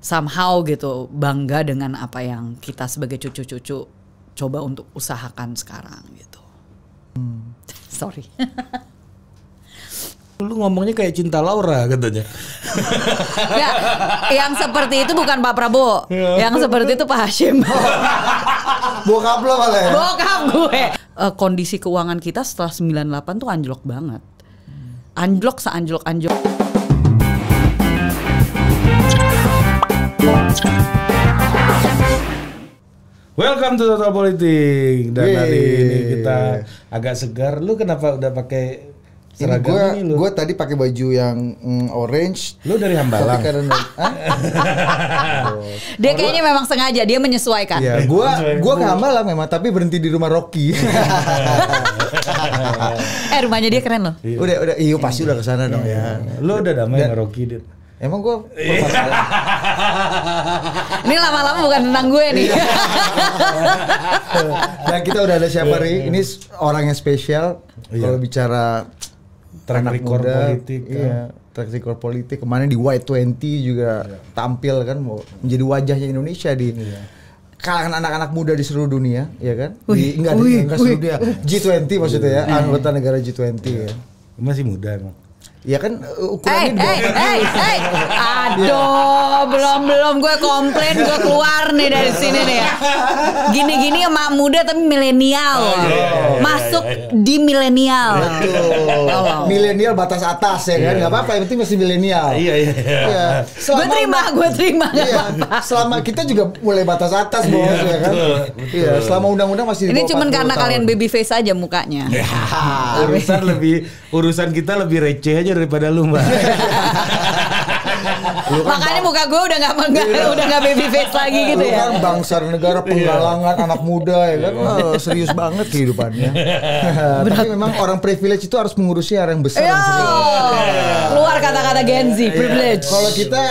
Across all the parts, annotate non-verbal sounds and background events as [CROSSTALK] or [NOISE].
somehow gitu bangga dengan apa yang kita sebagai cucu-cucu coba untuk usahakan sekarang gitu. Hmm. Sorry. [LAUGHS] Lu ngomongnya kayak cinta Laura katanya. [LAUGHS] ya, yang seperti itu bukan Pak Prabowo. Ya. Yang seperti itu Pak Hashim. [LAUGHS] Bokap lo malah ya? Bokap gue. Uh, kondisi keuangan kita setelah 98 tuh anjlok banget. Hmm. Anjlok seanjlok-anjlok. Welcome to Total Politik. Dan Yeay. hari ini kita agak segar. Lu kenapa udah pakai seragam gua, ini lu? Gua tadi pakai baju yang mm, orange. Lu dari Hambalang. Tapi karena, [LAUGHS] Dia kayaknya memang sengaja dia menyesuaikan. Iya, gua gua ke Hambalang memang tapi berhenti di rumah Rocky. [LAUGHS] eh rumahnya dia keren loh. Iya. Udah udah iya pasti udah ke sana dong iya. ya. Lu udah damai sama Rocky, Emang gue bermasalah. [LAUGHS] ini lama-lama bukan tentang gue nih. Dan iya. [LAUGHS] ya, kita udah ada siapa nih? Ini orang yang spesial. Iya. Kalau bicara track anak record politik. Iya. Ya. Track record politik. Kemarin di Y20 juga iya. tampil kan mau menjadi wajahnya Indonesia di iya. kalangan anak-anak muda di seluruh dunia, ya kan? di, enggak, di, seluruh dunia. G20 maksudnya ya, anggota negara G20 ya. Masih muda emang. Ya kan uh, ukurannya hey, dua. Hey, hey, hey. Aduh, [LAUGHS] ya. belum belum gue komplain gue keluar nih dari sini nih ya. Gini-gini emak muda tapi milenial. Oh, iya, iya, iya, iya, Masuk iya, iya. di milenial. Betul. Oh, milenial batas atas ya kan. nggak apa-apa, yang penting masih milenial. Iya, iya. Gue terima, gue terima. Iya. Selama kita juga mulai batas atas bos ya kan. Betul, Iya, selama undang-undang masih Ini cuman karena tahun. kalian baby face aja mukanya. Ya, [LAUGHS] urusan lebih urusan kita lebih receh aja daripada lu mbak. [LAUGHS] lu kan Makanya muka gue udah gak mengga, iya. udah gak baby face lagi gitu lu ya. kan bangsa negara iya. penggalangan anak muda ya kan. Iya. Oh, serius banget kehidupannya. [LAUGHS] Tapi memang orang privilege itu harus mengurusi orang yang besar. Iya. yang keluar kata-kata Gen Z, iya. privilege. Kalau kita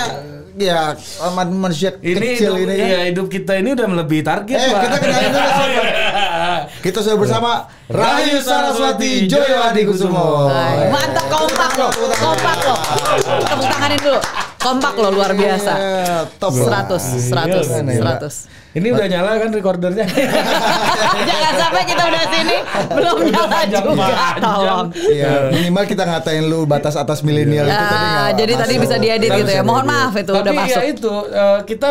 ya manusia ini kecil hidup, ini. Iya, kan. hidup kita ini udah melebihi target, eh, kita kenalin dulu [LAUGHS] oh, kita sudah bersama Rahayu Saraswati Joyo Adi Kusumo. Mantap kompak loh, kompak loh. Tepuk tanganin dulu. Kompak loh luar biasa. Iya, top 100, 100, 100. Ini udah nyala kan recordernya? [LAUGHS] Jangan sampai kita udah sini belum nyala juga. Tolong. Iya, minimal kita ngatain lu batas atas milenial itu tadi ah, gak Jadi tadi bisa diedit gitu ya. Mohon maaf itu Tapi udah ya masuk. Tapi itu eh, kita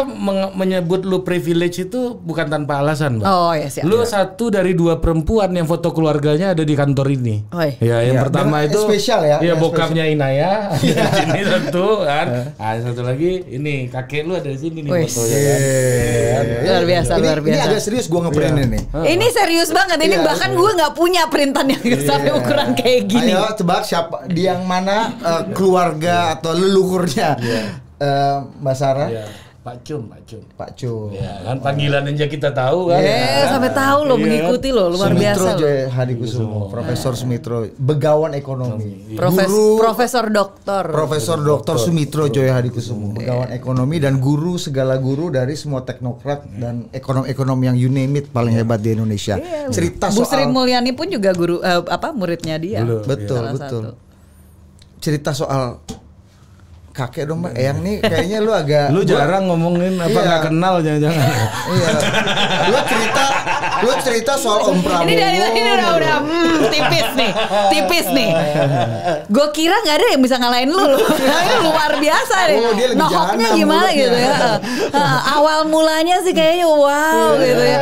menyebut lu privilege itu bukan tanpa alasan, Mbak. Oh, iya siap. Lu iya. satu dari dua perempuan yang foto keluarganya ada di kantor ini. Oh, iya. Ya, yang iya, pertama itu spesial ya. Iya, iya bokapnya Inaya ya. di satu kan. Ah, satu lagi ini kakek lu ada di sini nih fotonya kan. kan? luar iya, iya, biasa, iya. ini, luar biasa. Ini agak serius gue ngeprintin yeah. Ini serius banget. Ini bahkan gue nggak punya printan yang yeah. sampai ukuran kayak gini. Ayo tebak siapa di yang mana uh, keluarga atau leluhurnya yeah. uh, Mbak Sarah. Yeah. Pak Cun, Pak Cun. Pak Cun. Ya, kan panggilan aja kita tahu kan. Yeah, ya. Eh, sampai tahu loh yeah. Kan? mengikuti loh luar Sumitro biasa. Sumitro Hadi Kusumo, iya, Profesor nah. Iya. Sumitro, begawan ekonomi. Iya. Profes, guru Profesor Doktor. Profesor Doktor Sumitro Joy Hadi Kusumo, begawan yeah. ekonomi dan guru segala guru dari semua teknokrat yeah. dan ekonom-ekonom yang you name it paling hebat di Indonesia. Yeah. Cerita Bu soal Bu Mulyani pun juga guru uh, apa muridnya dia. betul, betul. Cerita soal kakek dong, Mbak. Eyang nih kayaknya lu agak Lu jarang gua, ngomongin apa iya. nggak iya. kenal jangan-jangan. iya. Lu cerita lu cerita soal Om Prabowo. Ini dari tadi udah udah gitu. hmm, tipis nih. Tipis nih. Gue kira nggak ada yang bisa ngalahin lu. lu luar biasa nih. Oh, dia Nohoknya gimana mulutnya. gitu ya. Uh, awal mulanya sih kayaknya wow iya. gitu ya.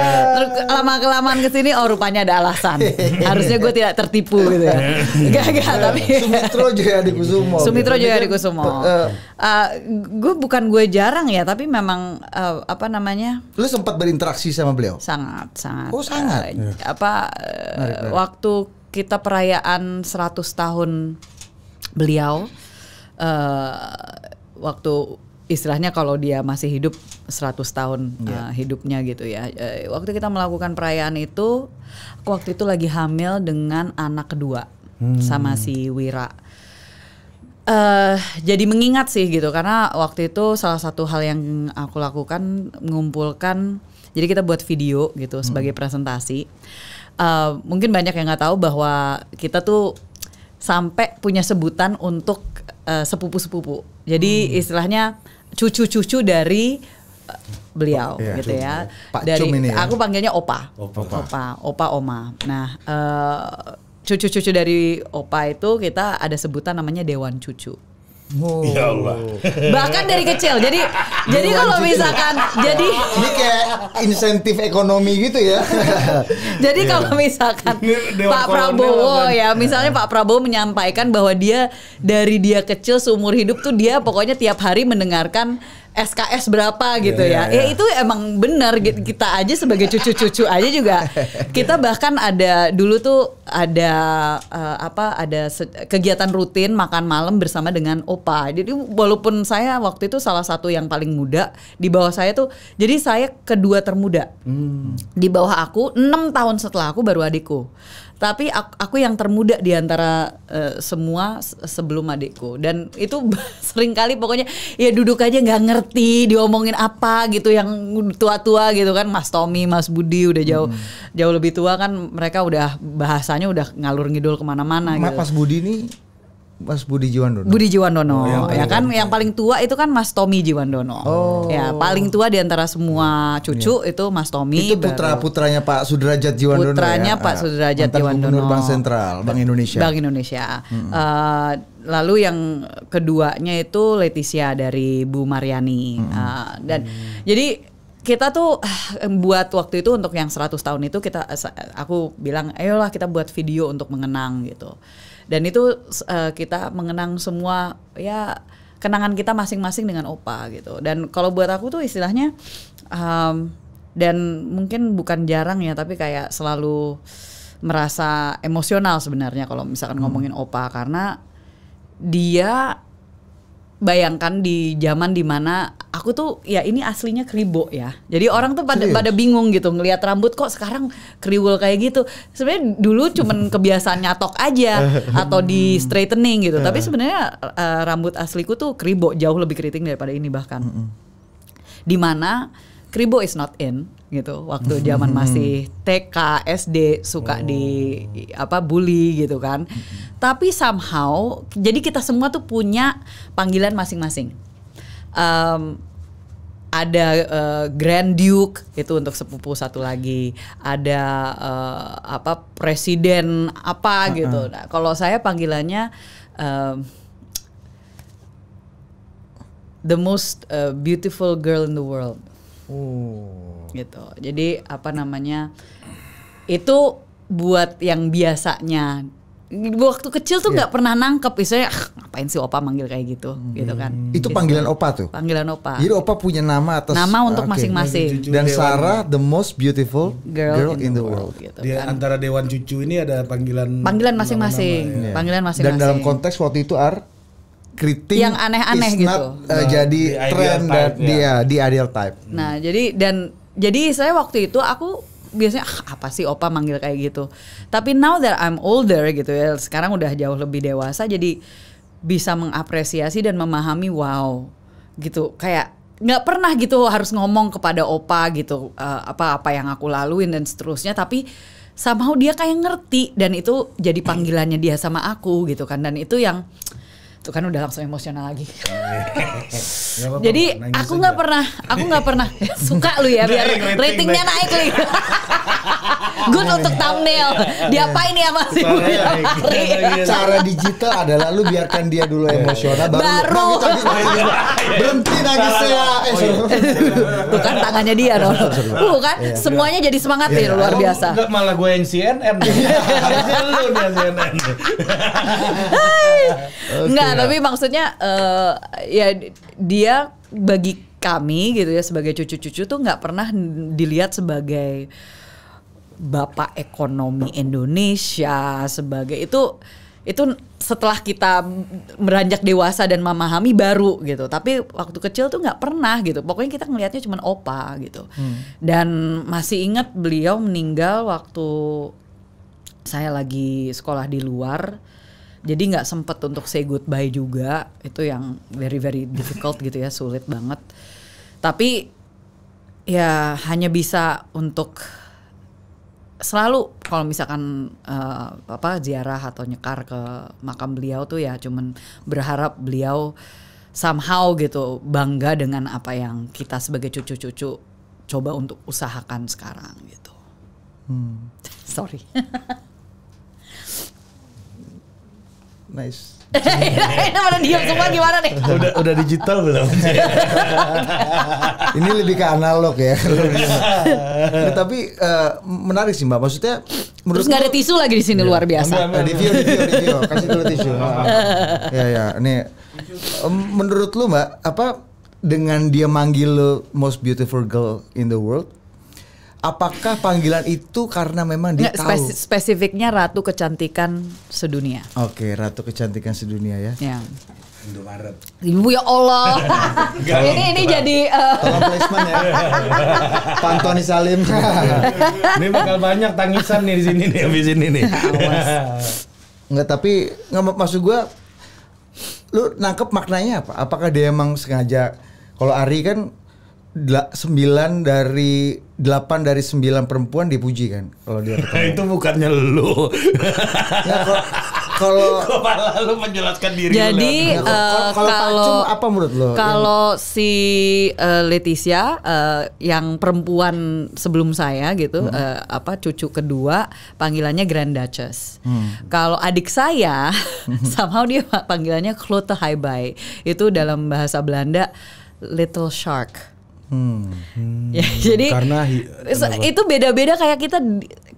Lama kelamaan kesini, oh rupanya ada alasan. Harusnya gue tidak tertipu gitu ya. Iya. Gak gak tapi Sumitro Jaya Dikusumo. Sumitro Jaya Dikusumo. Uh, eh, Uh, eh, gue bukan gue jarang ya, tapi memang uh, apa namanya? Lu sempat berinteraksi sama beliau? Sangat, sangat. Oh, sangat. Uh, eh, yeah. Apa uh, narik, narik. waktu kita perayaan 100 tahun beliau uh, waktu istilahnya kalau dia masih hidup 100 tahun yeah. uh, iya. hidupnya gitu ya. Uh, waktu kita melakukan perayaan itu, aku waktu itu lagi hamil dengan anak kedua hmm. sama si Wira. Uh, jadi mengingat sih gitu karena waktu itu salah satu hal yang aku lakukan mengumpulkan jadi kita buat video gitu hmm. sebagai presentasi. Uh, mungkin banyak yang nggak tahu bahwa kita tuh sampai punya sebutan untuk uh, sepupu-sepupu. Jadi hmm. istilahnya cucu-cucu dari beliau iya, gitu ya. Pak dari Cum ini ya. aku panggilnya opa. Opa. Opa, opa, opa oma. Nah, uh, cucu-cucu dari opa itu kita ada sebutan namanya dewan cucu. Oh. Ya Allah. Bahkan dari kecil. Jadi [LAUGHS] jadi kalau misalkan jadi [LAUGHS] ini kayak insentif ekonomi gitu ya. [LAUGHS] jadi yeah. kalau misalkan Pak Prabowo kan. ya, misalnya iya. Pak Prabowo menyampaikan bahwa dia dari dia kecil seumur hidup tuh dia pokoknya tiap hari mendengarkan SKS berapa gitu yeah, ya. Yeah, yeah. Ya iya. itu emang benar kita aja sebagai cucu-cucu aja juga. Kita bahkan ada dulu tuh ada uh, apa ada kegiatan rutin makan malam bersama dengan opa. Jadi walaupun saya waktu itu salah satu yang paling muda di bawah saya tuh, jadi saya kedua termuda. Hmm. Di bawah aku enam tahun setelah aku baru adikku tapi aku, aku yang termuda di antara uh, semua sebelum adikku dan itu [LAUGHS] sering kali pokoknya ya duduk aja nggak ngerti diomongin apa gitu yang tua-tua gitu kan Mas Tommy Mas Budi udah jauh hmm. jauh lebih tua kan mereka udah bahasanya udah ngalur ngidul kemana-mana gitu. Mas Budi nih Mas Budi Jiwandono. Budi Jiwandono. Oh, ya, kan yang paling tua itu kan Mas Tommy Jiwandono. Oh. Ya, paling tua di antara semua cucu ya. itu Mas Tommy. Itu putra-putranya Pak Sudrajat Jiwandono. Putranya ya? Pak Sudrajat Mantan Jiwandono. Gubernur Bank Sentral, Bank Indonesia. Bank Indonesia. Hmm. Uh, lalu yang keduanya itu Leticia dari Bu Mariani. Hmm. Uh, dan hmm. jadi kita tuh eh, buat waktu itu untuk yang 100 tahun itu kita aku bilang ayolah kita buat video untuk mengenang gitu dan itu uh, kita mengenang semua ya kenangan kita masing-masing dengan opa gitu dan kalau buat aku tuh istilahnya um, dan mungkin bukan jarang ya tapi kayak selalu merasa emosional sebenarnya kalau misalkan hmm. ngomongin opa karena dia bayangkan di zaman dimana aku tuh ya ini aslinya kribo ya. Jadi orang tuh pada pada bingung gitu ngelihat rambut kok sekarang kriwul kayak gitu. Sebenarnya dulu cuman [LAUGHS] kebiasaan nyatok aja atau di hmm. straightening gitu. Tapi hmm. sebenarnya uh, rambut asliku tuh kribo jauh lebih keriting daripada ini bahkan. Hmm. Dimana kribo is not in gitu waktu zaman masih TK SD suka oh. di apa bully gitu kan. Tapi somehow jadi kita semua tuh punya panggilan masing-masing um, ada uh, Grand Duke itu untuk sepupu satu lagi, ada uh, apa presiden apa uh -uh. gitu. Nah, kalau saya panggilannya um, the most uh, beautiful girl in the world. Ooh. Gitu. Jadi apa namanya? Itu buat yang biasanya waktu kecil tuh iya. nggak yeah. pernah nangkep istilahnya ah, ngapain sih opa manggil kayak gitu hmm. gitu kan itu gitu. panggilan opa tuh panggilan opa jadi opa punya nama atas nama untuk masing-masing okay. dan Sarah the most beautiful girl, girl in, in the world, world gitu Di kan. antara dewan cucu ini ada panggilan panggilan masing-masing ya. panggilan masing-masing dan dalam konteks waktu itu ar kritik yang aneh-aneh gitu not, uh, nah, jadi trend dan dia di ideal type nah hmm. jadi dan jadi saya waktu itu aku biasanya ah, apa sih opa manggil kayak gitu. Tapi now that I'm older gitu ya, sekarang udah jauh lebih dewasa jadi bisa mengapresiasi dan memahami wow gitu kayak nggak pernah gitu harus ngomong kepada opa gitu apa-apa eh, uh, yang aku laluin dan seterusnya tapi somehow dia kayak ngerti dan itu jadi panggilannya dia sama aku gitu kan dan itu yang tuh kan udah langsung emosional lagi. [LAUGHS] Jadi aku nggak pernah, aku nggak pernah [LAUGHS] suka lu ya biar ratingnya naik lagi. [LAUGHS] Good iya. untuk thumbnail. Iya. Diapain ya Mas iya. Ibu? Ya, Cara digital adalah lu biarkan dia dulu emosional baru. Berhenti saya. Eh, oh, tuh kan tangannya dia loh. Tuh kan semuanya jadi semangat nih luar biasa. Enggak Malah gue yang CNN. [LAUGHS] Harusnya lu nih CNN. Enggak, tapi maksudnya eh, ya dia bagi kami gitu ya sebagai cucu-cucu tuh nggak pernah dilihat sebagai bapak ekonomi Indonesia sebagai itu itu setelah kita beranjak dewasa dan memahami baru gitu tapi waktu kecil tuh nggak pernah gitu pokoknya kita ngelihatnya cuma opa gitu hmm. dan masih ingat beliau meninggal waktu saya lagi sekolah di luar jadi nggak sempet untuk say goodbye juga itu yang very very difficult gitu ya sulit banget tapi ya hanya bisa untuk selalu kalau misalkan uh, apa ziarah atau nyekar ke makam beliau tuh ya cuman berharap beliau somehow gitu bangga dengan apa yang kita sebagai cucu-cucu coba untuk usahakan sekarang gitu. Hmm. [LAUGHS] Sorry. nice. Ini pada diam semua gimana nih? Udah udah digital belum? Ini lebih ke analog ya. nah, tapi uh, menarik sih Mbak. Maksudnya Terus nggak ada tisu lagi di sini iya. luar biasa. Ambil, ambil, ambil. Review, review, review. Kasih dulu tisu. ya ya. Ini menurut lu Mbak apa dengan dia manggil lo most beautiful girl in the world Apakah panggilan itu karena memang dia spesifiknya Ratu Kecantikan Sedunia. Oke, Ratu Kecantikan Sedunia ya. Ya. Indomaret. Ibu ya Allah. [LAUGHS] Gak, ini ini jadi uh... placement ya. Pantoni Salim. [LAUGHS] ini bakal banyak tangisan nih di sini nih habis ini nih. Enggak [LAUGHS] tapi nggak masuk gua lu nangkep maknanya apa? Apakah dia emang sengaja kalau Ari kan 9 dari 8 dari 9 perempuan dipuji kan kalau dia ketemu. [LAUGHS] itu bukannya lu. [LAUGHS] ya, kalau [LAUGHS] kalau lu menjelaskan diri Jadi uh, kalau kalau apa menurut lo? Kalau yang... si uh, Leticia uh, yang perempuan sebelum saya gitu hmm. uh, apa cucu kedua panggilannya Grand Duchess. Hmm. Kalau adik saya somehow dia panggilannya Klote Highbay. Itu dalam bahasa Belanda little shark Hmm, hmm. Ya, hmm. jadi karena kenapa? itu beda-beda kayak kita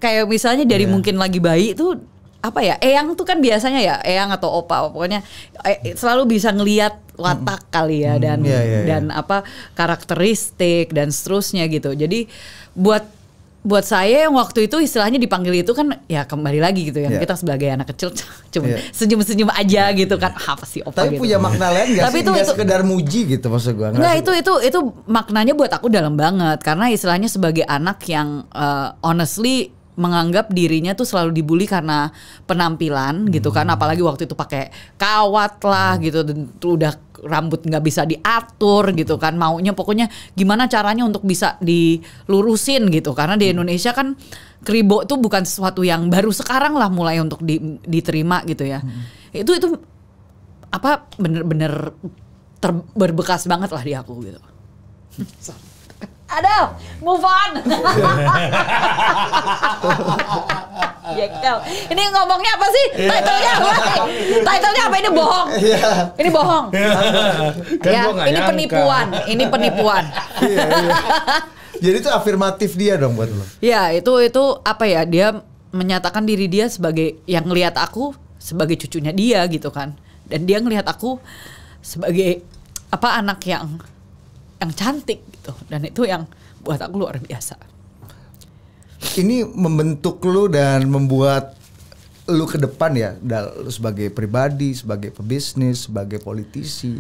kayak misalnya dari yeah. mungkin lagi bayi tuh apa ya eyang tuh kan biasanya ya eyang atau opa pokoknya eh, selalu bisa ngelihat watak hmm. kali ya hmm. dan mm, iya, yeah, yeah, yeah. dan apa karakteristik dan seterusnya gitu jadi buat buat saya yang waktu itu istilahnya dipanggil itu kan ya kembali lagi gitu kan. ya yeah. kita sebagai anak kecil [LAUGHS] cuma yeah. senyum-senyum aja yeah. gitu kan apa sih opa tapi gitu. punya makna lain gak tapi sih? itu, itu sekedar muji gitu maksud gue nggak itu itu itu maknanya buat aku dalam banget karena istilahnya sebagai anak yang uh, honestly menganggap dirinya tuh selalu dibully karena penampilan gitu kan hmm. apalagi waktu itu pakai kawat lah hmm. gitu dan udah rambut nggak bisa diatur gitu kan maunya pokoknya gimana caranya untuk bisa dilurusin gitu karena di hmm. Indonesia kan kribo tuh bukan sesuatu yang baru sekarang lah mulai untuk di, diterima gitu ya hmm. itu itu apa bener-bener terberbekas banget lah di aku gitu [LAUGHS] aduh move on ya ini ngomongnya apa sih yeah. titlenya apa titlenya apa ini bohong yeah. ini bohong yeah. kan ya ini penipuan ini penipuan yeah, yeah. jadi itu afirmatif dia dong buat lo ya itu itu apa ya dia menyatakan diri dia sebagai yang ngeliat aku sebagai cucunya dia gitu kan dan dia ngelihat aku sebagai apa anak yang yang cantik gitu dan itu yang buat aku luar biasa ini membentuk lu dan membuat lu ke depan ya sebagai pribadi sebagai pebisnis sebagai politisi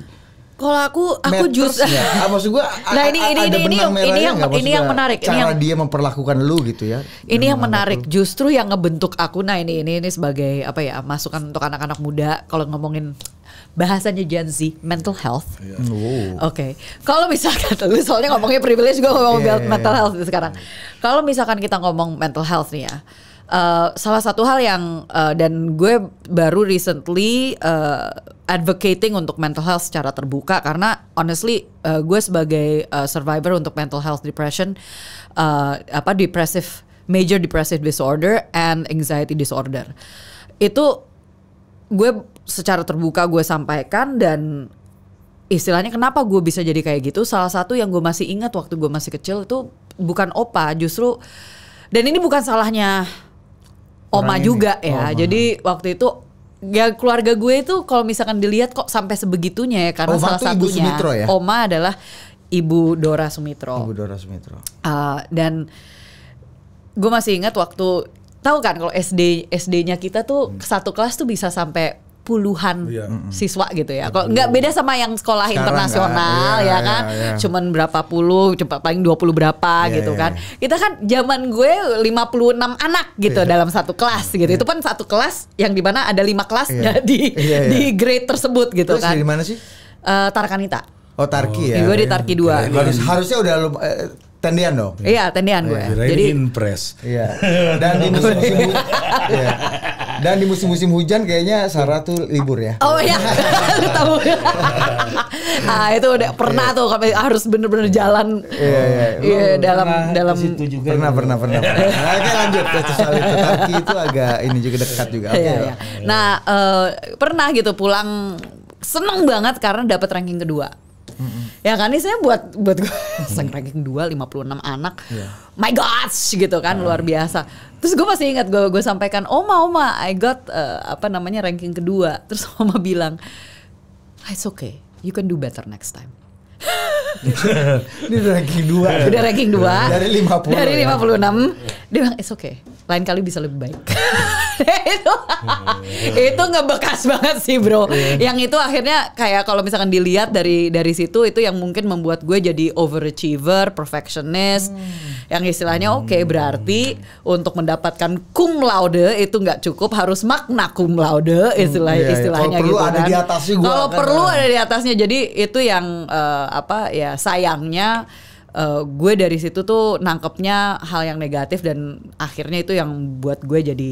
kalau aku aku justru ya? ah, maksud gua [LAUGHS] nah ini ini ini, ini, yang, ini yang gak? ini yang menarik cara ini yang, dia memperlakukan lu gitu ya ini yang menarik lu. justru yang ngebentuk aku nah ini ini ini sebagai apa ya masukan untuk anak-anak muda kalau ngomongin bahasanya Gen Z mental health. Iya. Oh. Oke. Okay. Kalau misalkan [LAUGHS] lu soalnya ngomongnya privilege gue ngomong yeah, iya, mental iya. health sekarang. Kalau misalkan kita ngomong mental health nih ya. Uh, salah satu hal yang uh, dan gue baru recently uh, advocating untuk mental health secara terbuka karena honestly uh, gue sebagai uh, survivor untuk mental health depression uh, apa depressive major depressive disorder and anxiety disorder itu gue secara terbuka gue sampaikan dan istilahnya kenapa gue bisa jadi kayak gitu salah satu yang gue masih ingat waktu gue masih kecil itu bukan opa justru dan ini bukan salahnya oma Orang juga ini. ya oma. Oh, oh, jadi oh. waktu itu ya keluarga gue itu kalau misalkan dilihat kok sampai sebegitunya ya karena oma salah satunya ibu Sumitro ya? oma adalah ibu Dora Sumitro ibu Dora Sumitro uh, dan gue masih ingat waktu tahu kan kalau SD SD-nya kita tuh hmm. satu kelas tuh bisa sampai puluhan iya. Hmm. siswa gitu ya. kok nggak beda sama yang sekolah Sekarang internasional ya iya, kan, iya, iya. cuman berapa puluh, cepat paling 20 berapa iya, gitu iya, kan. Iya. Kita kan zaman gue 56 anak gitu iya. dalam satu kelas gitu. Iya. Itu kan satu kelas yang di mana ada lima kelas iya. [LAUGHS] di iya, iya. di grade tersebut gitu Terus kan. Di mana sih? Uh, Tarkanita. Oh Tarki oh, ya. Gue di Tarki 2. Harus, harusnya udah lum eh, tendian dong. Iya, tendian iya. gue. Ya, Jadi impress. Iya. Dan di [LAUGHS] musim-musim iya. Dan di musim-musim hujan kayaknya Sarah tuh libur ya. Oh iya, [LAUGHS] lu tahu. [LAUGHS] ah itu udah pernah tuh kami harus bener-bener iya. jalan. Iya, iya. iya dalam dalam situ juga. Pernah, gitu. pernah, pernah. pernah. Oke, lanjut ke soal itu. itu agak ini juga dekat juga. Iya, iya. Nah, uh, pernah gitu pulang seneng banget karena dapat ranking kedua. Mm ya kan ini saya buat buat gue hmm. [LAUGHS] ranking dua 56 anak yeah. my god gitu kan hmm. luar biasa terus gue masih ingat gue gue sampaikan oma oma I got uh, apa namanya ranking kedua terus oma [LAUGHS] bilang it's okay you can do better next time [LAUGHS] [LAUGHS] ini udah ranking 2. Udah ranking 2. Dari 50. Dari 56. Ya. Dia bilang, "It's okay. Lain kali bisa lebih baik." [LAUGHS] itu hmm. itu ngebekas banget sih, Bro. Iya. Yang itu akhirnya kayak kalau misalkan dilihat dari dari situ itu yang mungkin membuat gue jadi overachiever, perfectionist. Hmm. Yang istilahnya oke, okay, berarti hmm. untuk mendapatkan cum laude itu nggak cukup harus makna cum laude istilah hmm, iya, yeah, istilahnya kalau gitu perlu ada kan. di atasnya Kalau kan, perlu nah. ada di atasnya. Jadi itu yang uh, apa ya ya sayangnya uh, gue dari situ tuh nangkepnya hal yang negatif dan akhirnya itu yang buat gue jadi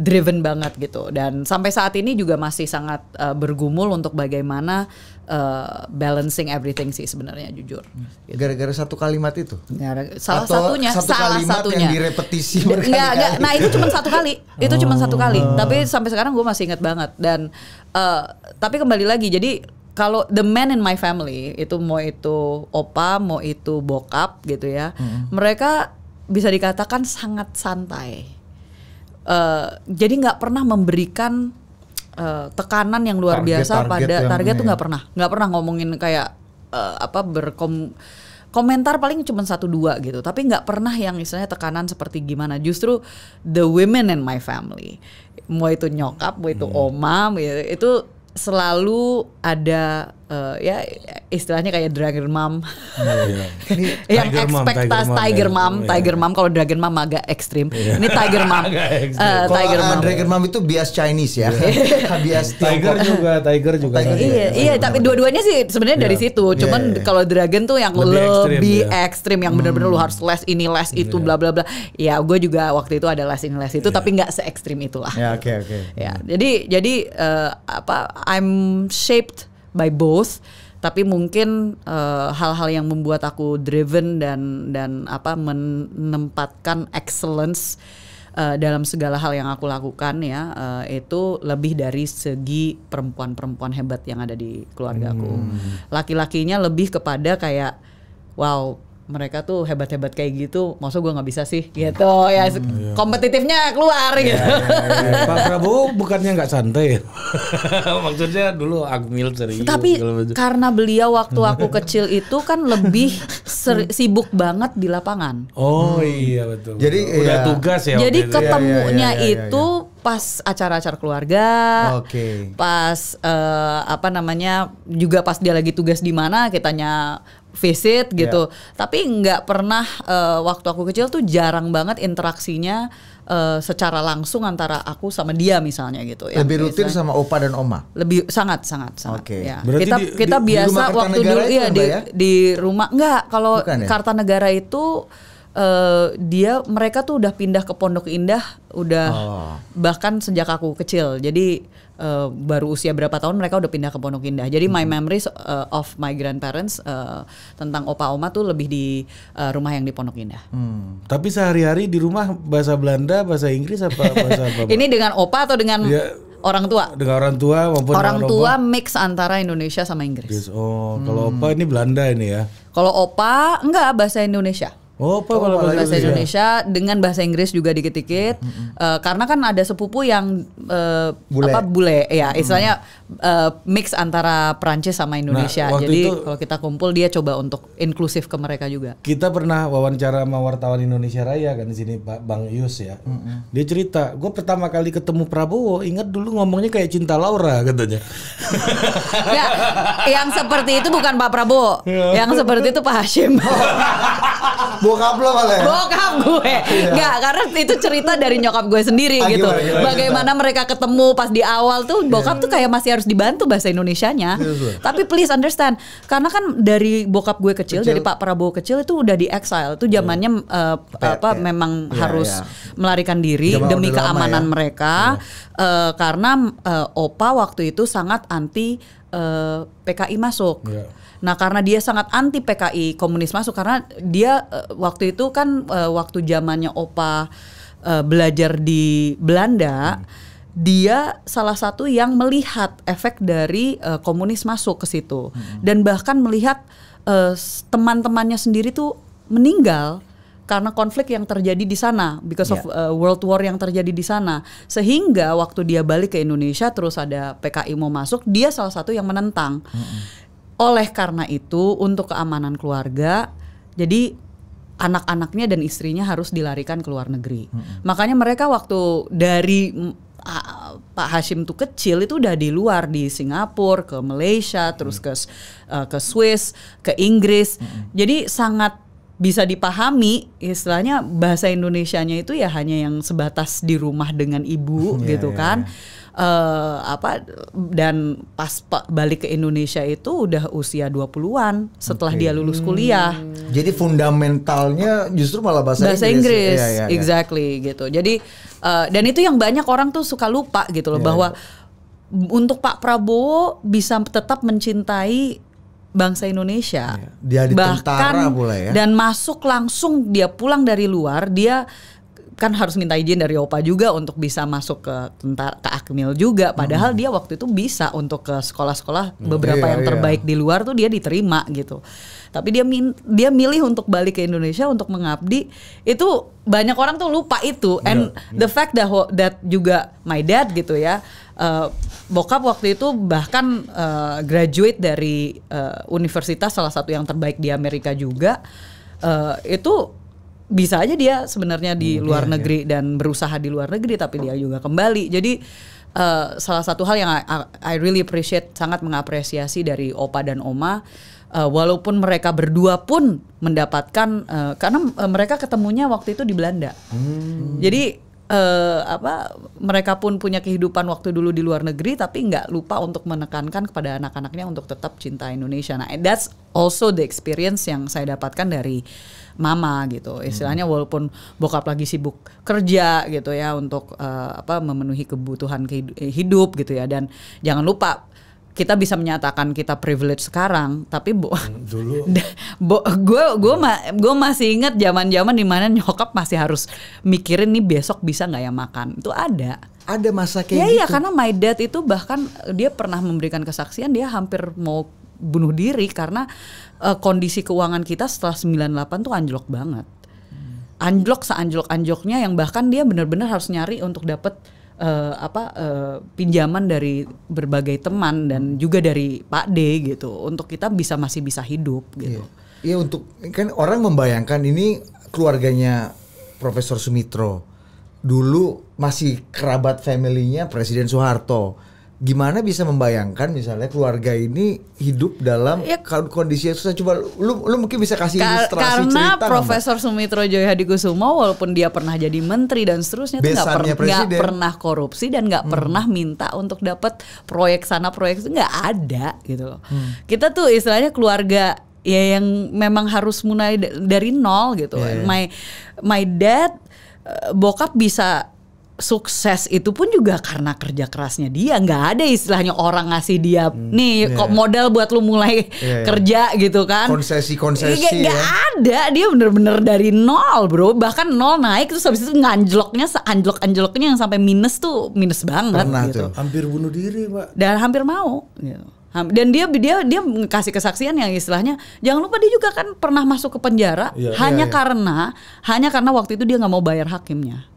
driven banget gitu dan sampai saat ini juga masih sangat uh, bergumul untuk bagaimana uh, balancing everything sih sebenarnya jujur gitu. gara-gara satu kalimat itu gara ya, salah Atau satunya satu salah kalimat satunya yang direpetisi berkali-kali nah itu cuma satu kali itu oh. cuma satu kali oh. tapi sampai sekarang gue masih ingat banget dan uh, tapi kembali lagi jadi kalau the man in my family itu mau itu opa mau itu bokap gitu ya hmm. mereka bisa dikatakan sangat santai uh, jadi nggak pernah memberikan uh, tekanan yang luar target, biasa target pada target tuh iya. nggak ya. pernah nggak pernah ngomongin kayak uh, apa berkom komentar paling cuma satu dua gitu tapi nggak pernah yang istilahnya tekanan seperti gimana justru the women in my family mau itu nyokap mau itu hmm. oma ya, itu selalu ada uh, ya istilahnya kayak Dragon Mom. Yeah, iya, iya. [LAUGHS] yeah. yang ekspektas Tiger Mom, ya. iya. Tiger Mom, kalau Dragon Mom agak ekstrim. Yeah. Ini Tiger Mom. uh, [LAUGHS] Tiger Mom. Eh, Dragon Mom itu bias Chinese ya. [LAUGHS] bias Tiger juga, Tiger juga. Tiger iya, iya, tapi dua-duanya sih sebenarnya dari situ. Cuman kalau Dragon tuh yang lebih, ekstrim, yang benar-benar lu hmm. harus les ini les itu bla bla bla. Ya gue juga waktu itu ada les ini les itu tapi nggak se ekstrim itulah. Ya oke oke. Ya hmm. jadi jadi apa I'm shaped by both tapi mungkin eh, hal-hal uh, yang membuat aku driven dan dan apa menempatkan excellence uh, dalam segala hal yang aku lakukan ya uh, itu lebih dari segi perempuan-perempuan hebat yang ada di keluarga aku hmm. laki-lakinya lebih kepada kayak wow mereka tuh hebat-hebat kayak gitu, masa gue nggak bisa sih gitu ya hmm, iya, iya. kompetitifnya keluar ya, gitu. Ya, ya, Pak Prabowo bukannya nggak santai, [LAUGHS] maksudnya dulu Agmil serius. Tapi karena beliau waktu aku kecil itu kan lebih sibuk banget di lapangan. Oh hmm. iya betul. Jadi udah iya. tugas ya. Jadi ketemunya iya, iya, iya, itu iya, iya. pas acara-acara keluarga, okay. pas uh, apa namanya juga pas dia lagi tugas di mana, kitanya visit iya. gitu. Yeah. Tapi nggak pernah uh, waktu aku kecil tuh jarang banget interaksinya uh, secara langsung antara aku sama dia misalnya gitu. ya Lebih rutin sama opa dan oma. Lebih sangat sangat sangat. Oke. Okay. Ya. kita di, kita biasa di waktu dulu ya di, ya di rumah nggak kalau ya? Kartanegara itu uh, dia mereka tuh udah pindah ke Pondok Indah udah oh. bahkan sejak aku kecil. Jadi uh, baru usia berapa tahun mereka udah pindah ke Pondok Indah. Jadi hmm. my memories uh, of my grandparents uh, tentang opa oma tuh lebih di uh, rumah yang di Pondok Indah. Hmm. Tapi sehari-hari di rumah bahasa Belanda, bahasa Inggris apa bahasa [LAUGHS] apa? Ini dengan opa atau dengan ya orang tua. Dengan orang tua maupun orang, orang tua opa. mix antara Indonesia sama Inggris. Yes. Oh, kalau hmm. opa ini Belanda ini ya. Kalau opa enggak bahasa Indonesia. Oh, apa kalau bahasa, bahasa Indonesia dengan bahasa Inggris juga dikit-dikit. Mm -hmm. uh, karena kan ada sepupu yang uh, bule. apa bule ya, istilahnya uh, mix antara Prancis sama Indonesia. Nah, Jadi kalau kita kumpul dia coba untuk inklusif ke mereka juga. Kita pernah wawancara sama wartawan Indonesia Raya kan di sini Pak Bang Yus ya. Mm -hmm. Dia cerita, "Gue pertama kali ketemu Prabowo, ingat dulu ngomongnya kayak cinta Laura," [LAUGHS] katanya. ya, yang seperti itu bukan Pak Prabowo. Iya. yang seperti itu Pak Hashim. [LAUGHS] Bokap lo malah. Ya? Bokap gue. Enggak, ah, iya. karena itu cerita dari nyokap gue sendiri ah, gitu. Gimana, gimana, Bagaimana gimana. mereka ketemu pas di awal tuh iya. bokap yeah. tuh kayak masih harus dibantu bahasa Indonesianya. Iya, Tapi please understand, karena kan dari bokap gue kecil, kecil. dari Pak Prabowo kecil itu udah di exile. Itu zamannya yeah. uh, apa yeah. memang yeah, harus yeah. melarikan diri Jaman demi keamanan ya. mereka yeah. uh, karena uh, opa waktu itu sangat anti uh, eh, PKI masuk. Yeah Nah, karena dia sangat anti PKI komunis masuk karena dia uh, waktu itu kan uh, waktu zamannya Opa uh, belajar di Belanda, hmm. dia salah satu yang melihat efek dari uh, komunis masuk ke situ hmm. dan bahkan melihat uh, teman-temannya sendiri tuh meninggal karena konflik yang terjadi di sana because yeah. of uh, world war yang terjadi di sana sehingga waktu dia balik ke Indonesia terus ada PKI mau masuk dia salah satu yang menentang -hmm. Oleh karena itu, untuk keamanan keluarga, jadi anak-anaknya dan istrinya harus dilarikan ke luar negeri. Hmm. Makanya mereka waktu dari uh, Pak Hashim itu kecil itu udah di luar di Singapura, ke Malaysia, terus hmm. ke uh, ke Swiss, ke Inggris. Hmm. Jadi sangat bisa dipahami istilahnya bahasa Indonesianya itu ya hanya yang sebatas di rumah dengan ibu [LAUGHS] yeah, gitu yeah, kan. Yeah uh, apa dan pas balik ke Indonesia itu udah usia 20-an setelah okay. dia lulus kuliah. Hmm. Jadi fundamentalnya justru malah bahasa, Inggris bahasa Inggris. Ya? Inggris. Ya, ya, ya. Exactly gitu. Jadi uh, dan itu yang banyak orang tuh suka lupa gitu loh ya. bahwa iya. untuk Pak Prabowo bisa tetap mencintai bangsa Indonesia. Iya, dia di bahkan, tentara pula ya. Dan masuk langsung dia pulang dari luar, dia kan harus minta izin dari opa juga untuk bisa masuk ke tentara ke akmil juga padahal hmm. dia waktu itu bisa untuk ke sekolah-sekolah hmm, beberapa yeah, yang iya. terbaik di luar tuh dia diterima gitu tapi dia min dia milih untuk balik ke Indonesia untuk mengabdi itu banyak orang tuh lupa itu iya, and yeah, the fact that that juga my dad gitu ya uh, bokap waktu itu bahkan uh, graduate dari uh, universitas salah satu yang terbaik di Amerika juga uh, itu bisa aja dia sebenarnya di hmm, luar iya, iya. negeri iya. dan berusaha di luar negeri tapi dia juga kembali. Jadi uh, salah satu hal yang I, I really appreciate sangat mengapresiasi dari opa dan oma uh, walaupun mereka berdua pun mendapatkan uh, karena uh, mereka ketemunya waktu itu di Belanda. Hmm. Jadi eh, apa mereka pun punya kehidupan waktu dulu di luar negeri tapi nggak lupa untuk menekankan kepada anak-anaknya untuk tetap cinta Indonesia. Nah, that's also the experience yang saya dapatkan dari mama gitu. Istilahnya walaupun bokap lagi sibuk kerja gitu ya untuk uh, apa memenuhi kebutuhan hidup gitu ya dan jangan lupa kita bisa menyatakan kita privilege sekarang tapi bo, hmm, dulu gue [LAUGHS] gue ma, gue masih ingat zaman zaman dimana nyokap masih harus mikirin nih besok bisa nggak ya makan itu ada ada masa kayak ya, ya gitu. Iya, karena my dad itu bahkan dia pernah memberikan kesaksian dia hampir mau bunuh diri karena uh, kondisi keuangan kita setelah 98 tuh anjlok banget. Hmm. Anjlok seanjlok-anjloknya yang bahkan dia benar-benar harus nyari untuk dapat uh, apa uh, pinjaman dari berbagai teman dan hmm. juga dari Pak D gitu untuk kita bisa masih bisa hidup iya. gitu. Iya, ya, untuk kan orang membayangkan ini keluarganya Profesor Sumitro dulu masih kerabat familynya Presiden Soeharto gimana bisa membayangkan misalnya keluarga ini hidup dalam ya, kondisi yang susah coba lu lu mungkin bisa kasih ka ilustrasi karena cerita Profesor Sumitro Joy Hadikusumo walaupun dia pernah jadi menteri dan seterusnya itu nggak per, pernah korupsi dan nggak hmm. pernah minta untuk dapat proyek sana proyek itu nggak ada gitu loh hmm. kita tuh istilahnya keluarga ya yang memang harus mulai dari nol gitu yeah. Iya. my my dad eh, bokap bisa sukses itu pun juga karena kerja kerasnya dia nggak ada istilahnya orang ngasih dia hmm, nih yeah. kok iya. modal buat lu mulai yeah, iya. kerja yeah. gitu kan konsesi konsesi iya, nggak ya. ada dia bener-bener dari nol bro bahkan nol naik terus habis itu nganjloknya seanjlok anjloknya yang sampai minus tuh minus banget Pernah gitu tuh. hampir bunuh diri pak dan hampir mau gitu dan dia dia dia kasih kesaksian yang istilahnya jangan lupa dia juga kan pernah masuk ke penjara hanya karena hanya karena waktu itu dia nggak mau bayar hakimnya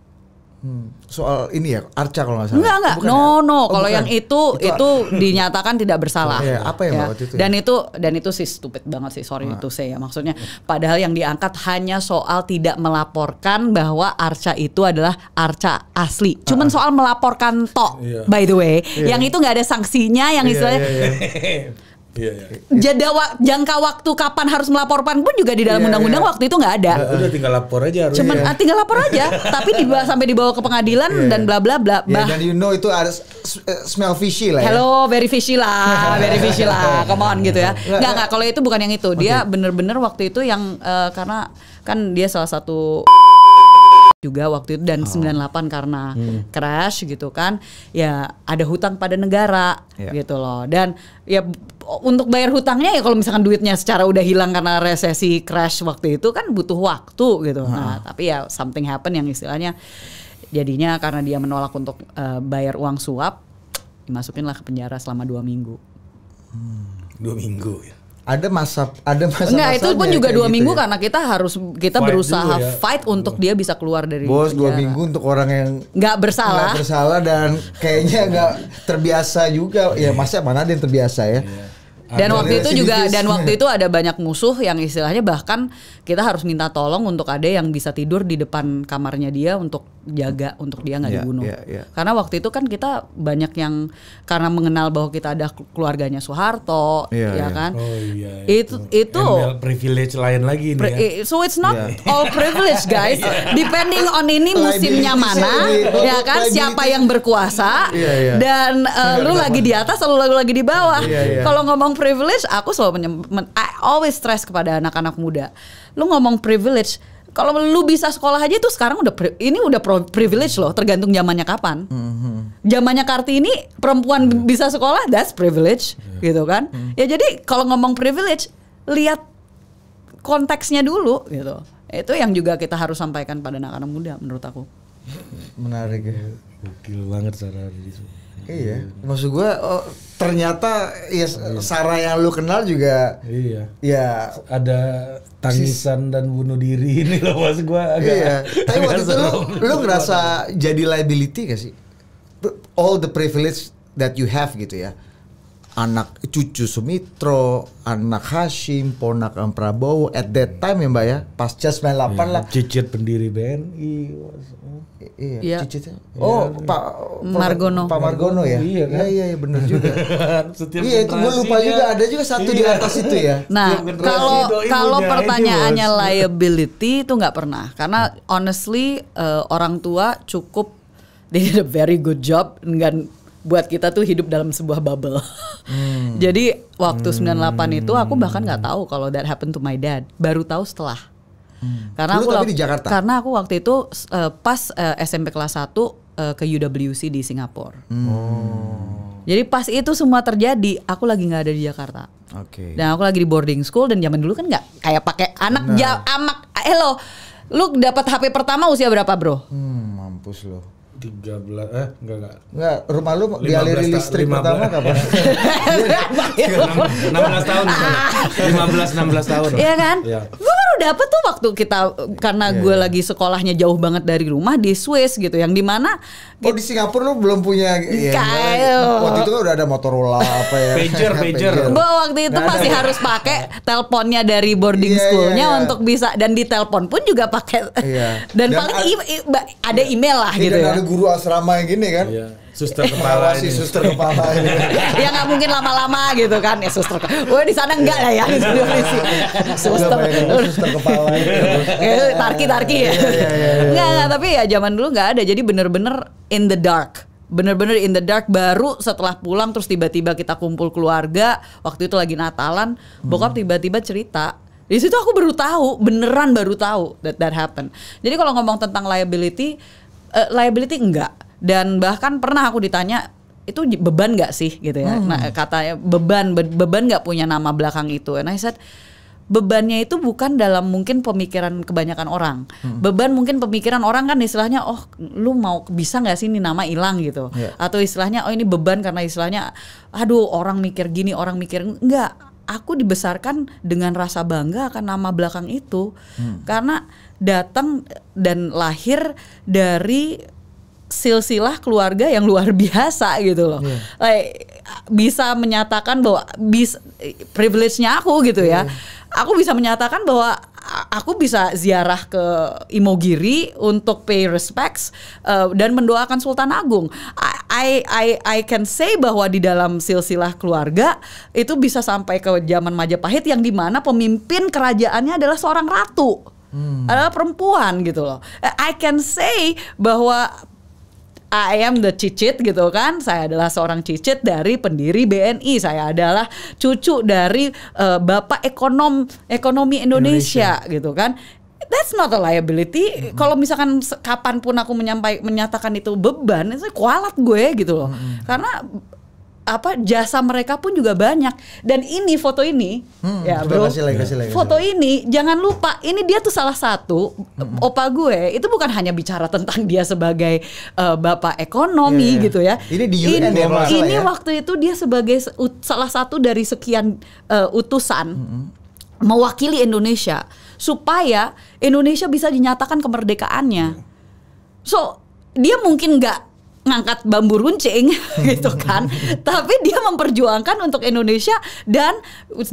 Hmm. Soal ini ya, Arca kalau nggak salah. nggak nggak, ya? no, no. Oh, kalau yang itu itu, dinyatakan tidak bersalah. Oh, iya. apa ya, ya. itu? Ya? Dan itu dan itu sih stupid banget sih, sorry nah. itu saya. Ya, maksudnya padahal yang diangkat hanya soal tidak melaporkan bahwa Arca itu adalah Arca asli. Cuman nah. soal melaporkan tok. Yeah. By the way, yeah. yang itu nggak ada sanksinya yang iya, istilahnya yeah, yeah, yeah. Iya, iya. wa jangka waktu kapan harus melaporkan pun juga di dalam undang-undang iya, iya. waktu itu nggak ada. Uh, udah tinggal lapor aja harus. Cuman iya. Ah, tinggal lapor aja, [LAUGHS] tapi dibawa sampai dibawa ke pengadilan iya, dan bla bla bla. Iya, dan you know itu harus smell fishy lah ya. Hello, very fishy lah, [LAUGHS] very fishy lah. Come on gitu ya. Enggak enggak kalau itu bukan yang itu. Dia bener-bener okay. waktu itu yang uh, karena kan dia salah satu juga waktu itu dan oh. 98 karena hmm. crash gitu kan ya ada hutang pada negara yeah. gitu loh dan ya untuk bayar hutangnya ya kalau misalkan duitnya secara udah hilang karena resesi crash waktu itu kan butuh waktu gitu hmm. nah tapi ya something happen yang istilahnya jadinya karena dia menolak untuk uh, bayar uang suap dimasukinlah ke penjara selama dua minggu hmm, dua minggu ya ada masa ada masa Enggak, itu pun juga dua gitu minggu ya. karena kita harus kita fight berusaha ya. fight untuk dia bisa keluar dari bos penjara. dua minggu untuk orang yang nggak bersalah gak bersalah dan kayaknya nggak terbiasa juga ya masa mana ada yang terbiasa ya iya. Dan waktu itu juga dan waktu itu ada banyak musuh yang istilahnya bahkan kita harus minta tolong untuk ada yang bisa tidur di depan kamarnya dia untuk jaga untuk dia nggak yeah, dibunuh. Yeah, yeah. Karena waktu itu kan kita banyak yang karena mengenal bahwa kita ada keluarganya Soeharto, yeah, ya yeah. kan? Oh, yeah, iya. itu itu, privilege lain lagi nih. Pri ya. So it's not yeah. all privilege [LAUGHS] guys. Iya. Depending on ini musimnya mana, ya kan? Siapa yang berkuasa yeah, yeah. dan uh, lu lagi di atas, lu lagi di bawah. Yeah, yeah. Kalau ngomong privilege, aku selalu men I always stress kepada anak-anak muda. Lu ngomong privilege kalau lu bisa sekolah aja tuh sekarang udah ini udah privilege loh, tergantung zamannya kapan. Mm-hmm. Zamannya Kartini perempuan mm-hmm. bisa sekolah that's privilege yeah. gitu kan. Mm-hmm. Ya jadi kalau ngomong privilege lihat konteksnya dulu gitu. Itu yang juga kita harus sampaikan pada anak-anak muda menurut aku. [LAUGHS] Menarik ya. Gokil banget cara itu. Iya. Maksud gue oh, ternyata ya iya. Sarah yang lu kenal juga iya. Ya ada tangisan sis. dan bunuh diri ini loh maksud gue agak. Iya. [LAUGHS] Tapi waktu itu lu, lu ngerasa jadi liability gak sih? All the privilege that you have gitu ya anak cucu Sumitro, anak Hashim, ponakan Prabowo at that time ya Mbak ya, pasca 98 ya, lah. Iya, cicit pendiri BNI. Iya, ya. cicitnya. Oh, ya, Pak Margono. Pak Margono ya? Iya, kan? iya, iya benar [LAUGHS] juga. iya, itu gue lupa juga ada juga satu iya. di atas itu ya. Nah, kalau kalau pertanyaannya liability itu nggak pernah karena honestly uh, orang tua cukup they did a very good job dengan buat kita tuh hidup dalam sebuah bubble. Hmm. [LAUGHS] Jadi waktu hmm. 98 itu aku hmm. bahkan nggak tahu kalau that happened to my dad. Baru tahu setelah. Hmm. Karena Dulu aku tapi di Jakarta. Karena aku waktu itu uh, pas uh, eh, SMP kelas 1 uh, eh, ke UWC di Singapura. Hmm. Hmm. Jadi pas itu semua terjadi, aku lagi nggak ada di Jakarta. Oke. Okay. Dan aku lagi di boarding school dan zaman dulu kan nggak kayak pakai anak nah. ja, amak hello. Lu dapat HP pertama usia berapa, Bro? Hmm, mampus loh tiga belas eh enggak enggak enggak rumah lu dialiri listrik pertama kapan? [LAUGHS] enam belas tahun lima belas enam belas tahun iya kan ya. gue baru dapet tuh waktu kita karena yeah, gue iya. lagi sekolahnya jauh banget dari rumah di Swiss gitu yang dimana oh di Singapura lu belum punya ya, iya. waktu itu kan udah ada Motorola apa ya pager pager gue waktu itu pasti nah, masih nah. harus pakai teleponnya dari boarding yeah, iya, schoolnya yeah, yeah. untuk bisa dan di telepon pun juga pakai yeah. dan, dan paling ada email lah gitu ya guru asrama yang gini kan iya. suster kepala ini suster kepala ini [LAUGHS] ya nggak mungkin lama-lama gitu kan ya suster oh di sana enggak lah ya di studio polisi [LAUGHS] suster suster kepala [LAUGHS] eh, tarki tarki ya iya, iya, iya, enggak enggak tapi ya zaman dulu nggak ada jadi bener-bener in the dark bener-bener in the dark baru setelah pulang terus tiba-tiba kita kumpul keluarga waktu itu lagi Natalan bokap hmm. tiba-tiba cerita di situ aku baru tahu beneran baru tahu that that happen jadi kalau ngomong tentang liability uh, liability enggak dan bahkan pernah aku ditanya itu beban nggak sih gitu ya hmm. nah eh, katanya beban be beban nggak punya nama belakang itu and I said bebannya itu bukan dalam mungkin pemikiran kebanyakan orang hmm. beban mungkin pemikiran orang kan istilahnya oh lu mau bisa nggak sih ini nama hilang gitu yeah. atau istilahnya oh ini beban karena istilahnya aduh orang mikir gini orang mikir enggak aku dibesarkan dengan rasa bangga akan nama belakang itu hmm. karena datang dan lahir dari silsilah keluarga yang luar [LAUGHS] biasa gitu loh. Yeah. Like bisa menyatakan bahwa bis privilege-nya aku gitu ya. Iya. Aku bisa menyatakan bahwa aku bisa ziarah ke Imogiri untuk pay respects uh, dan mendoakan Sultan Agung. I I I can say bahwa di dalam silsilah keluarga itu bisa sampai ke zaman Majapahit yang dimana pemimpin kerajaannya adalah seorang ratu hmm. adalah perempuan gitu loh. Eh, I can say bahwa I am the cicit gitu kan. Saya adalah seorang cicit dari pendiri BNI. Saya adalah cucu dari uh, bapak ekonom ekonomi Indonesia, Indonesia gitu kan. That's not a liability. Mm -hmm. Kalau misalkan kapanpun aku menyampaikan menyatakan itu beban, itu kualat gue gitu loh. Mm -hmm. Karena apa jasa mereka pun juga banyak dan ini foto ini hmm, ya bro kasih lagi, kasih lagi, foto kasih ini jangan lupa ini dia tuh salah satu hmm. opa gue itu bukan hanya bicara tentang dia sebagai uh, bapak ekonomi yeah, yeah. gitu ya ini di UN ya, ini, ya, ini ya. waktu itu dia sebagai salah satu dari sekian uh, utusan hmm. mewakili Indonesia supaya Indonesia bisa dinyatakan kemerdekaannya iya. so dia mungkin nggak ngangkat bambu runcing [LAUGHS] gitu hmm. kan tapi dia memperjuangkan untuk Indonesia dan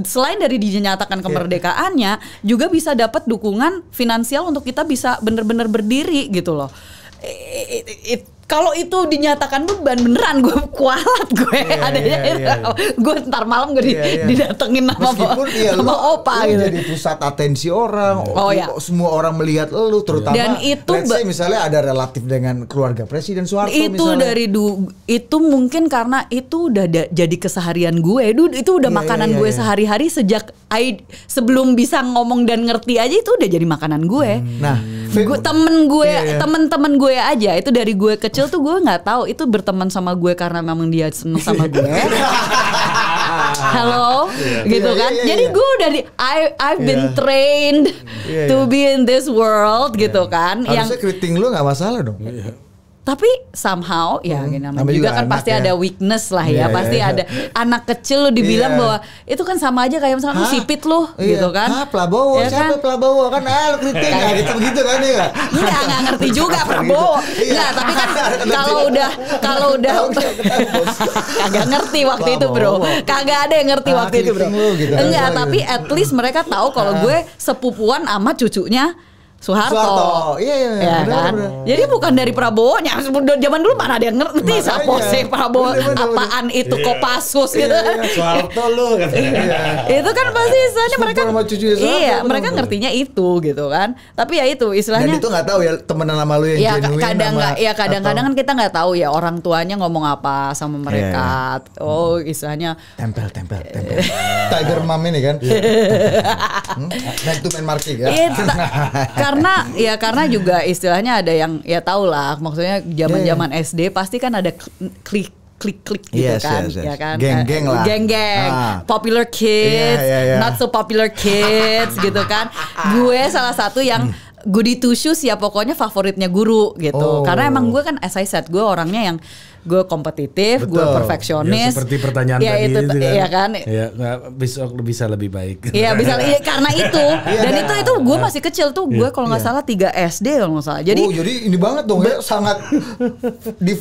selain dari dinyatakan iya. kemerdekaannya yeah. juga bisa dapat dukungan finansial untuk kita bisa benar-benar berdiri gitu loh it, it, it kalau itu dinyatakan beban beneran gue kualat gue yeah, ya yeah, yeah. gue ntar malam gue di, yeah, yeah. didatengin sama iya, sama lo, opa lo gitu jadi pusat atensi orang oh, ya. semua orang melihat lu terutama dan itu let's say misalnya ada relatif dengan keluarga presiden Soeharto itu misalnya. dari du itu mungkin karena itu udah da, jadi keseharian gue itu itu udah yeah, makanan yeah, yeah, gue yeah. Iya. sehari-hari sejak I, sebelum bisa ngomong dan ngerti aja itu udah jadi makanan gue hmm. nah gue temen gue yeah, iya. temen-temen gue aja itu dari gue kecil tuh gue nggak tahu itu berteman sama gue karena memang dia seneng sama gue halo [LAUGHS] iya. yeah. gitu iya, kan yeah, yeah, jadi gue dari I I've yeah. been trained yeah, yeah. to be in this world yeah. gitu kan Harusnya yang kriting lu nggak masalah dong yeah tapi somehow ya hmm, namanya juga, juga kan pasti ya. ada weakness lah ya yeah. Iya, pasti iya. ada anak kecil lo dibilang yeah. bahwa itu kan sama aja kayak misalnya lu sipit lo yeah. gitu kan Ah Prabowo ya siapa kan? Prabowo kan ah lu kritik ya gitu begitu gitu kan ya nggak nggak ngerti [LAUGHS] juga gitu? Prabowo iya. nggak tapi kan [LAUGHS] kalau udah kalau [LAUGHS] udah kagak ngerti waktu itu bro kagak ada yang ngerti ah, waktu itu bro gitu kan, enggak tapi at least mereka tahu kalau ah. gue sepupuan sama cucunya Soeharto. Soeharto. Iya, iya, iya. ya, bener, kan? Bener. Jadi bukan dari Prabowo nya zaman dulu mana ada yang ngerti siapa sih Prabowo bener, bener, apaan bener. itu yeah. Kopassus yeah, gitu. Yeah, yeah. Soeharto lu katanya. yeah. itu kan pasti istilahnya mereka cucu Soeharto, Iya, bener, mereka bener. ngertinya itu gitu kan. Tapi ya itu istilahnya Dan itu nggak tahu ya temenan sama lu yang ya, genuine kadang nggak ya kadang-kadang kan kita nggak tahu ya orang tuanya ngomong apa sama iya, mereka. Yeah, yeah. Oh, istilahnya tempel tempel eh. tempel. Tiger Mom ini kan. [LAUGHS] hmm? Man to man marking ya. Iya, [LAUGHS] karena ya karena juga istilahnya ada yang ya tau lah maksudnya zaman-zaman yeah. SD pasti kan ada klik klik-klik gitu yes, kan, yes, yes. ya kan, geng-geng lah, geng-geng, ah. popular kids, yeah, yeah, yeah. not so popular kids gitu kan. Gue salah satu yang hmm goody two shoes ya pokoknya favoritnya guru gitu. Oh. Karena emang gue kan as I said gue orangnya yang gue kompetitif, gue perfeksionis. Ya, seperti pertanyaan ya, tadi itu, itu kan. Iya kan? Ya, besok bisa lebih baik. Iya, bisa [LAUGHS] ya, karena itu. Iya. dan itu itu gue masih kecil tuh, iya. gue kalau nggak iya. salah 3 SD kalau nggak salah. Jadi oh, jadi ini banget dong ya, sangat di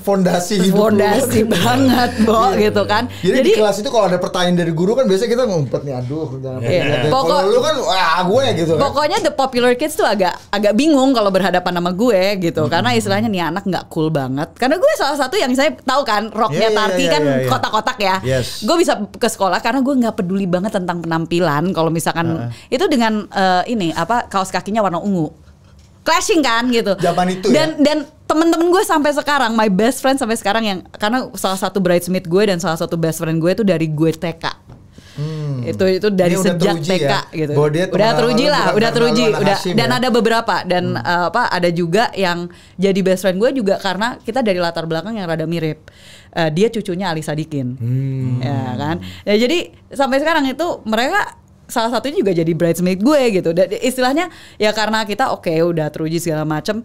fondasi hidup Fondasi dulu. [LAUGHS] banget, Bo, gitu kan. Jadi, jadi di kelas itu kalau ada pertanyaan dari guru kan biasanya kita ngumpet nih, aduh, Ya, ya. Pokok, Kalau lu kan ah gue gitu kan. Pokoknya the popular kids tuh agak agak bingung kalau berhadapan sama gue gitu. Hmm. Karena istilahnya nih anak nggak cool banget. Karena gue salah satu yang saya tahu kan rocknya yeah, iya, Tarti yeah, yeah, kan yeah, yeah. kotak-kotak ya. Yes. Gue bisa ke sekolah karena gue nggak peduli banget tentang penampilan. Kalau misalkan uh. itu dengan uh, ini apa kaos kakinya warna ungu clashing kan gitu. Zaman itu dan, ya. Dan temen-temen gue sampai sekarang, my best friend sampai sekarang yang karena salah satu bridesmaid gue dan salah satu best friend gue itu dari gue TK. Hmm. Itu itu dari Ini sejak TK ya? gitu. Bahwa dia udah teruji lah, udah teruji, udah dan ya? ada beberapa dan hmm. uh, apa ada juga yang jadi best friend gue juga karena kita dari latar belakang yang rada mirip. Uh, dia cucunya Ali Sadikin. Hmm. Ya kan? ya, jadi sampai sekarang itu mereka salah satunya juga jadi bridesmaid gue gitu. Dan istilahnya ya karena kita oke okay, udah teruji segala macem.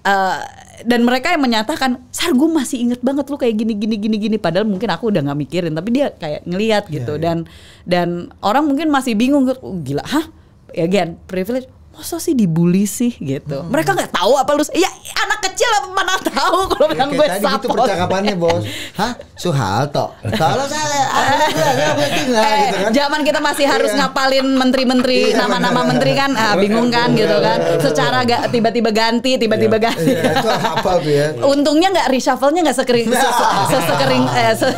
Uh, dan mereka yang menyatakan sar gue masih inget banget lu kayak gini gini gini gini padahal mungkin aku udah nggak mikirin tapi dia kayak ngeliat gitu yeah, yeah. dan dan orang mungkin masih bingung gila hah ya again privilege masa sih dibully sih gitu. Hmm. Mereka nggak tahu apa lu. Ya anak kecil apa mana tahu ya, kalau ya, bilang gue tadi sapot. Itu percakapannya bos. [LAUGHS] Hah? Suhalto? Kalau saya ah, eh, gitu kan. Zaman kita masih harus iya. ngapalin menteri-menteri, iya, nama-nama menteri kan ah, iya, bingung kan gitu kan. Secara gak tiba-tiba ganti, tiba-tiba ganti. itu ya. Untungnya nggak reshuffle-nya nggak sekering [LAUGHS] sesering eh, se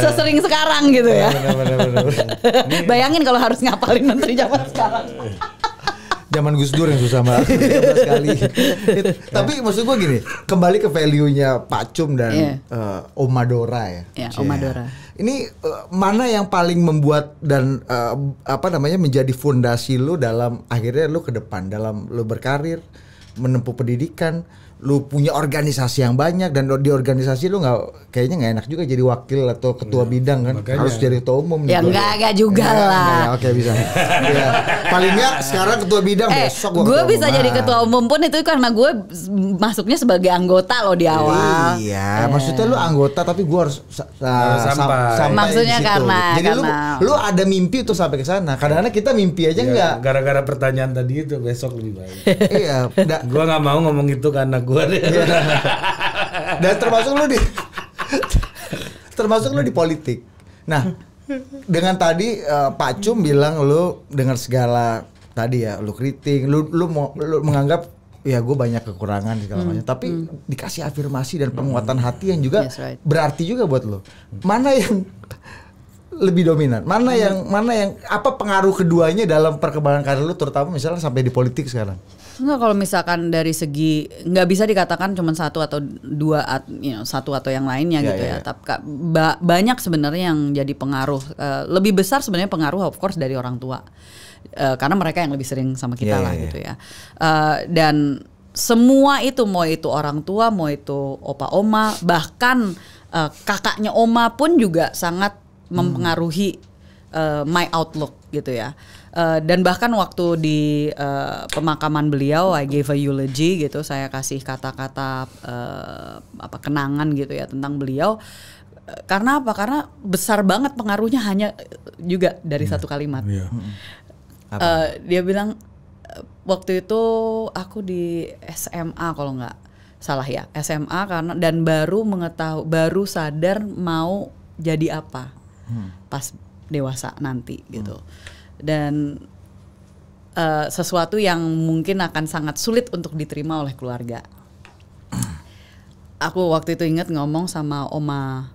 sesering sekarang gitu ya. [LAUGHS] Bayangin kalau harus ngapalin menteri zaman sekarang zaman Gus Dur yang susah banget [LAUGHS] sekali. Tapi maksud gue gini, kembali ke value-nya Pak Cum dan yeah. Iya. uh, Omadora ya. Yeah, Om iya. Ini uh, mana yang paling membuat dan uh, apa namanya menjadi fondasi lu dalam akhirnya lu ke depan dalam lu berkarir, menempuh pendidikan lu punya organisasi yang banyak dan di organisasi lu nggak kayaknya nggak enak juga jadi wakil atau ketua nah, bidang kan makanya. harus jadi ketua umum ya gitu. enggak juga enggak, lah enggak, ya, oke bisa [LAUGHS] ya. paling sekarang ketua bidang eh, besok gua gue bisa umum. jadi ketua umum pun itu karena gue masuknya sebagai anggota lo di awal iya eh. maksudnya lu anggota tapi gue harus sa sa sampai. sampai maksudnya situ. karena jadi karena... lu lu ada mimpi tuh sampai ke sana kadang kita mimpi aja ya, enggak gara-gara pertanyaan tadi itu besok lebih baik iya gue nggak mau ngomong itu karena gue deh. Iya. [LAUGHS] Dan termasuk lu di termasuk lu di politik. Nah, dengan tadi uh, Pak Cum bilang lu dengar segala tadi ya, lu kritik, lu lu mau lu menganggap ya gue banyak kekurangan segala hmm. macam tapi hmm. dikasih afirmasi dan penguatan hmm. hati yang juga yes, right. berarti juga buat lo mana yang lebih dominan? Mana hmm. yang mana yang apa pengaruh keduanya dalam perkembangan karir lu terutama misalnya sampai di politik sekarang? Enggak kalau misalkan dari segi nggak bisa dikatakan cuma satu atau dua at, you know, satu atau yang lainnya yeah, gitu yeah, ya. Yeah. Iya. Tapi ba banyak sebenarnya yang jadi pengaruh uh, lebih besar sebenarnya pengaruh of course dari orang tua. Uh, karena mereka yang lebih sering sama kita yeah, lah yeah, gitu iya. ya. Uh, dan semua itu mau itu orang tua, mau itu opa oma, bahkan uh, kakaknya oma pun juga sangat mempengaruhi uh, my outlook gitu ya. Uh, dan bahkan waktu di uh, pemakaman beliau I gave a eulogy gitu, saya kasih kata-kata uh, apa kenangan gitu ya tentang beliau. karena apa? Karena besar banget pengaruhnya hanya juga dari yeah. satu kalimat. Yeah. Iya. Uh, dia bilang waktu itu aku di SMA kalau nggak salah ya SMA karena dan baru mengetahui baru sadar mau jadi apa hmm. pas dewasa nanti gitu. Dan uh, sesuatu yang mungkin akan sangat sulit untuk diterima oleh keluarga. [CLEARS THROAT] Aku waktu itu ingat ngomong sama Oma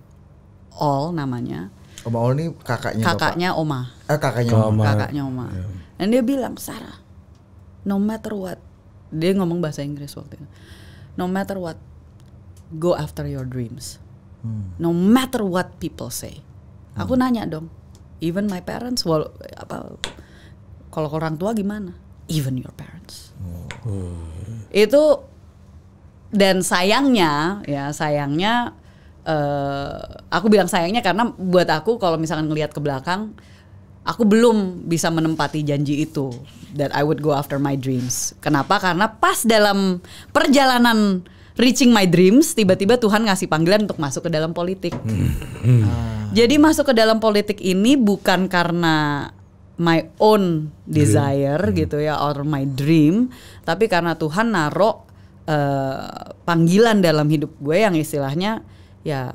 All namanya. Oma All ini kakaknya Kakaknya Bapak. Oma. Eh kakaknya Oma. Kakaknya Oma. Yeah. Dan dia bilang, "Sarah, no matter what." Dia ngomong bahasa Inggris waktu itu. No matter what, go after your dreams. Hmm. No matter what people say. Aku hmm. nanya dong. Even my parents wal apa kalau orang tua gimana? Even your parents. Oh. Itu dan sayangnya ya sayangnya uh, aku bilang sayangnya karena buat aku kalau misalkan ngelihat ke belakang aku belum bisa menempati janji itu that I would go after my dreams. Kenapa? Karena pas dalam perjalanan reaching my dreams, tiba-tiba Tuhan ngasih panggilan untuk masuk ke dalam politik. Hmm. Hmm. Jadi masuk ke dalam politik ini bukan karena my own desire hmm. gitu ya or my dream, tapi karena Tuhan naro uh, eh, panggilan dalam hidup gue yang istilahnya ya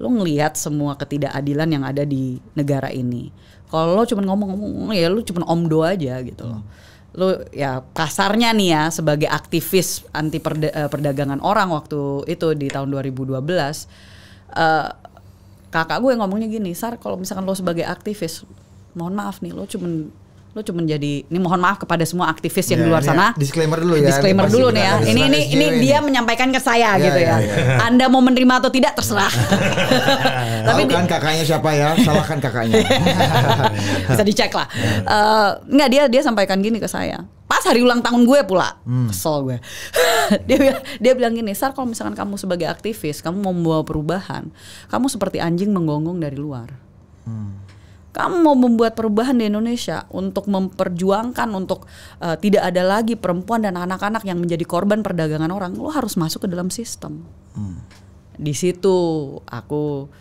lo ngelihat semua ketidakadilan yang ada di negara ini. Kalau lo cuma ngomong-ngomong ya lo cuma omdo aja gitu loh. Hmm lu ya kasarnya nih ya sebagai aktivis anti perda eh, perdagangan orang waktu itu di tahun 2012 uh, eh, kakak gue ngomongnya gini sar kalau misalkan lo sebagai aktivis mohon maaf nih lo cuman lu cuma jadi ini mohon maaf kepada semua aktivis yang yeah, di luar iya. sana. Disclaimer dulu ya. Disclaimer dulu nih ya. Ini ini ini dia menyampaikan ke saya yeah, gitu yeah, ya. Yeah, Anda mau menerima atau tidak terserah. [LAUGHS] Tapi kan kakaknya siapa ya? Salahkan kakaknya. [LAUGHS] Bisa dicek lah. Uh, enggak dia dia sampaikan gini ke saya. Pas hari ulang tahun gue pula. Hmm. Kesel gue. [LAUGHS] dia dia bilang gini, "Sar, kalau misalkan kamu sebagai aktivis, kamu mau membawa perubahan, kamu seperti anjing menggonggong dari luar." Hmm kamu mau membuat perubahan di Indonesia untuk memperjuangkan untuk uh, tidak ada lagi perempuan dan anak-anak yang menjadi korban perdagangan orang, lo harus masuk ke dalam sistem. Hmm. Di situ aku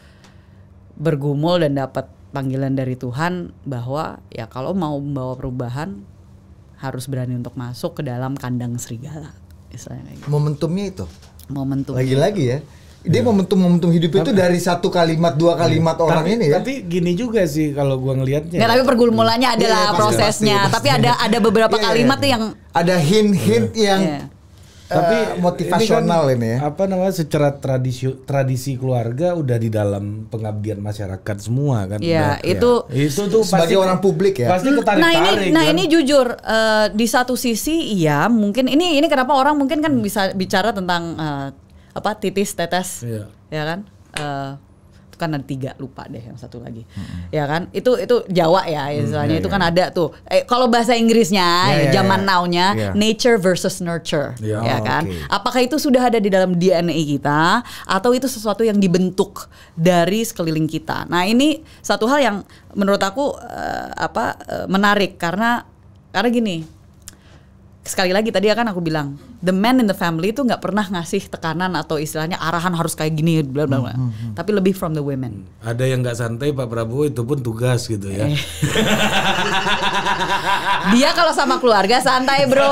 bergumul dan dapat panggilan dari Tuhan bahwa ya kalau mau membawa perubahan harus berani untuk masuk ke dalam kandang serigala. Misalnya gitu. Momentumnya itu. Momentum. Lagi-lagi ya dia iya. momentum-momentum hidup itu dari satu kalimat dua kalimat hmm. orang tapi, ini ya. Tapi gini juga sih kalau gua ngelihatnya. Nggak, tapi pergumulannya iya, adalah yeah, prosesnya. Pasti, pasti. Tapi ada ada beberapa yeah, kalimat yeah. yang ada hint-hint yeah. yang yeah. Uh, motivasional ini, kan, ini ya. Apa namanya secara tradisi tradisi keluarga udah di dalam pengabdian masyarakat semua kan. Iya, itu ya. itu tuh sebagai pasti, orang publik ya. Pasti hmm, ketarik Nah, ini kan? nah ini jujur uh, di satu sisi iya mungkin ini ini kenapa orang mungkin kan bisa bicara tentang uh, apa titis tetes yeah. ya kan uh, itu kan ada tiga lupa deh yang satu lagi mm-hmm. ya kan itu itu Jawa ya istilahnya mm, iya, yeah, itu yeah. kan ada tuh eh, kalau bahasa Inggrisnya yeah, iya, zaman yeah, now-nya yeah. nature versus nurture yeah, ya kan okay. apakah itu sudah ada di dalam DNA kita atau itu sesuatu yang dibentuk dari sekeliling kita nah ini satu hal yang menurut aku uh, apa uh, menarik karena karena gini sekali lagi tadi kan aku bilang the man in the family itu nggak pernah ngasih tekanan atau istilahnya arahan harus kayak gini bla bla bla. Hmm, hmm, hmm. Tapi lebih from the women. Ada yang nggak santai Pak Prabowo itu pun tugas gitu ya. Eh. Dia kalau sama keluarga santai bro.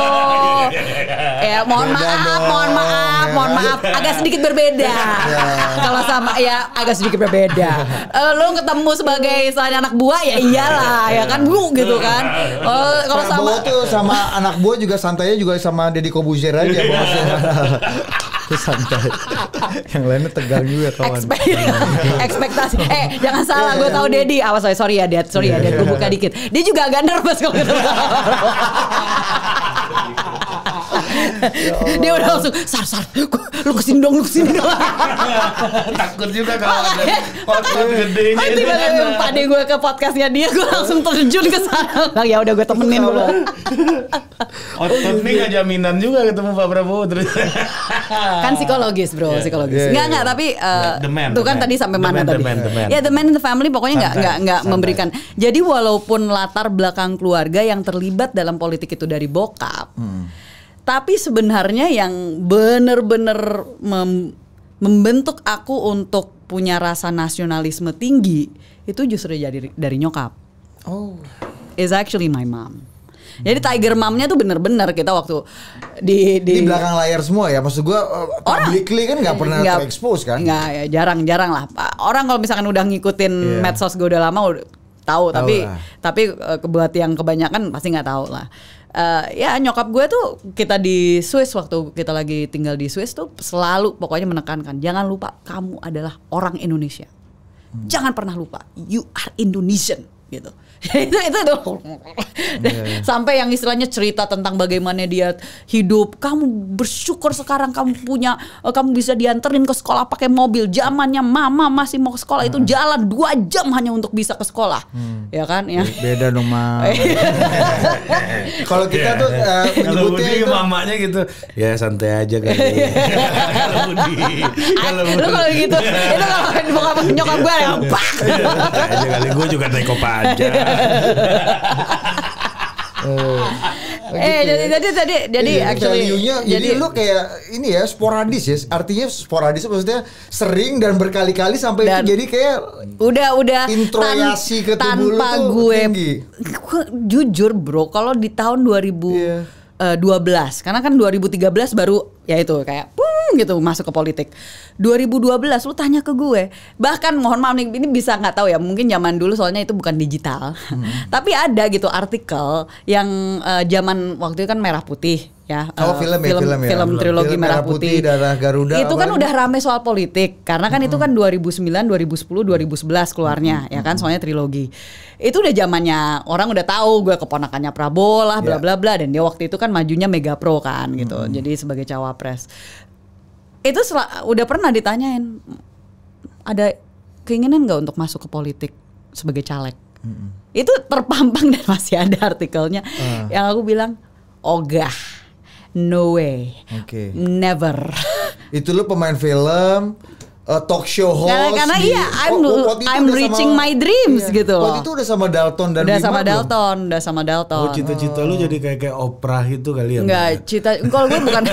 ya mohon maaf, mohon maaf, mohon maaf. Agak sedikit berbeda. Iya. kalau sama ya agak sedikit berbeda. uh, eh, lo ketemu sebagai istilahnya anak buah ya iyalah ya kan bu gitu kan. Iya. Oh, kalau sama tuh sama anak buah juga santainya juga sama Deddy Kobuzier aja bosnya. [LAUGHS] Itu santai. Yang lainnya tegang juga kawan. [LAUGHS] ekspektasi. Eh, jangan salah, gue tahu Deddy. Awas, ah, sorry, sorry ya, Dad. Sorry ya, iya, Dad. Gue iya. buka dikit. Dia juga agak nervous kalau gitu. [LAUGHS] [LAUGHS] Dia udah langsung sar sar, lu kesini dong, lu kesini dong. [LAUGHS] Takut juga kalau ada kalau gede ini. Tiba-tiba pade gue ke podcastnya dia, gue langsung terjun ke sana. Bang ya udah gue temenin dulu. Otot oh, nih gak jaminan juga ketemu Pak Prabowo terus. [LAUGHS] kan psikologis bro, iya. psikologis. Enggak iya, enggak iya, tapi eh, tuh kan tadi sampai mana tadi? Ya the man in the family pokoknya nggak nggak nggak memberikan. Jadi walaupun latar belakang keluarga yang terlibat dalam politik itu dari bokap. Hmm tapi sebenarnya yang bener-bener mem membentuk aku untuk punya rasa nasionalisme tinggi itu justru jadi dari nyokap. Oh. Is actually my mom. Jadi Tiger Momnya tuh bener-bener kita waktu di, di di belakang layar semua ya. Maksud gue uh, publicly kan nggak pernah gak, expose kan? Nggak, ya jarang-jarang lah. Orang kalau misalkan udah ngikutin yeah. medsos gue udah lama udah tahu, tahu tapi lah. tapi uh, buat yang kebanyakan pasti nggak tahu lah uh, ya nyokap gue tuh kita di Swiss waktu kita lagi tinggal di Swiss tuh selalu pokoknya menekankan jangan lupa kamu adalah orang Indonesia. Hmm. Jangan pernah lupa you are Indonesian gitu. [LAUGHS] itu itu tuh yeah. [LAUGHS] Iya. sampai yang istilahnya cerita tentang bagaimana dia hidup kamu bersyukur sekarang kamu punya eh, kamu bisa dianterin ke sekolah pakai mobil zamannya mama masih mau ke sekolah itu hmm. jalan dua jam hanya untuk bisa ke sekolah hmm. ya kan ya beda dong ma [LAUGHS] kalau kita yeah. tuh uh, menyebutnya itu mamanya gitu ya santai aja kali iya. kalau kalau gitu itu kalau bokap nyokap gue yang pak kali gue juga naik aja oh. Eh, gitu jadi tadi ya. tadi jadi iya, actually nya jadi, jadi lu kayak ini ya sporadis ya. Artinya sporadis maksudnya sering dan berkali-kali sampai dan itu jadi kayak udah udah introyasi tan ke tubuh tanpa lu gue tinggi. jujur bro, kalau di tahun 2000 yeah. 12 karena kan 2013 baru ya itu kayak pung gitu masuk ke politik 2012 lu tanya ke gue bahkan mohon maaf nih ini bisa nggak tahu ya mungkin zaman dulu soalnya itu bukan digital hmm. [LAUGHS] tapi ada gitu artikel yang uh, zaman waktu itu kan merah putih ya oh, uh, film, film, ya, film, film, film trilogi film merah putih, putih darah garuda itu kan udah rame soal politik karena kan hmm. itu kan 2009 2010 2011 keluarnya hmm. ya kan hmm. soalnya trilogi itu udah zamannya orang udah tahu gue keponakannya Prabowo lah bla ya. bla bla dan dia waktu itu kan majunya Mega Pro kan gitu hmm. jadi sebagai cawap cawapres itu udah pernah ditanyain ada keinginan nggak untuk masuk ke politik sebagai caleg mm -hmm. itu terpampang dan masih ada artikelnya uh. yang aku bilang ogah no way okay. never itu lu pemain film uh, talk show nah, host. Karena, karena di, iya, I'm, oh, I'm reaching sama, my iya. dreams iya, gitu Waktu itu udah sama Dalton dan Udah Bima sama Dalton, udah sama Dalton. Oh cita-cita oh. lu jadi kayak kayak Oprah itu kali ya? Enggak, cita. Kalau gue bukan,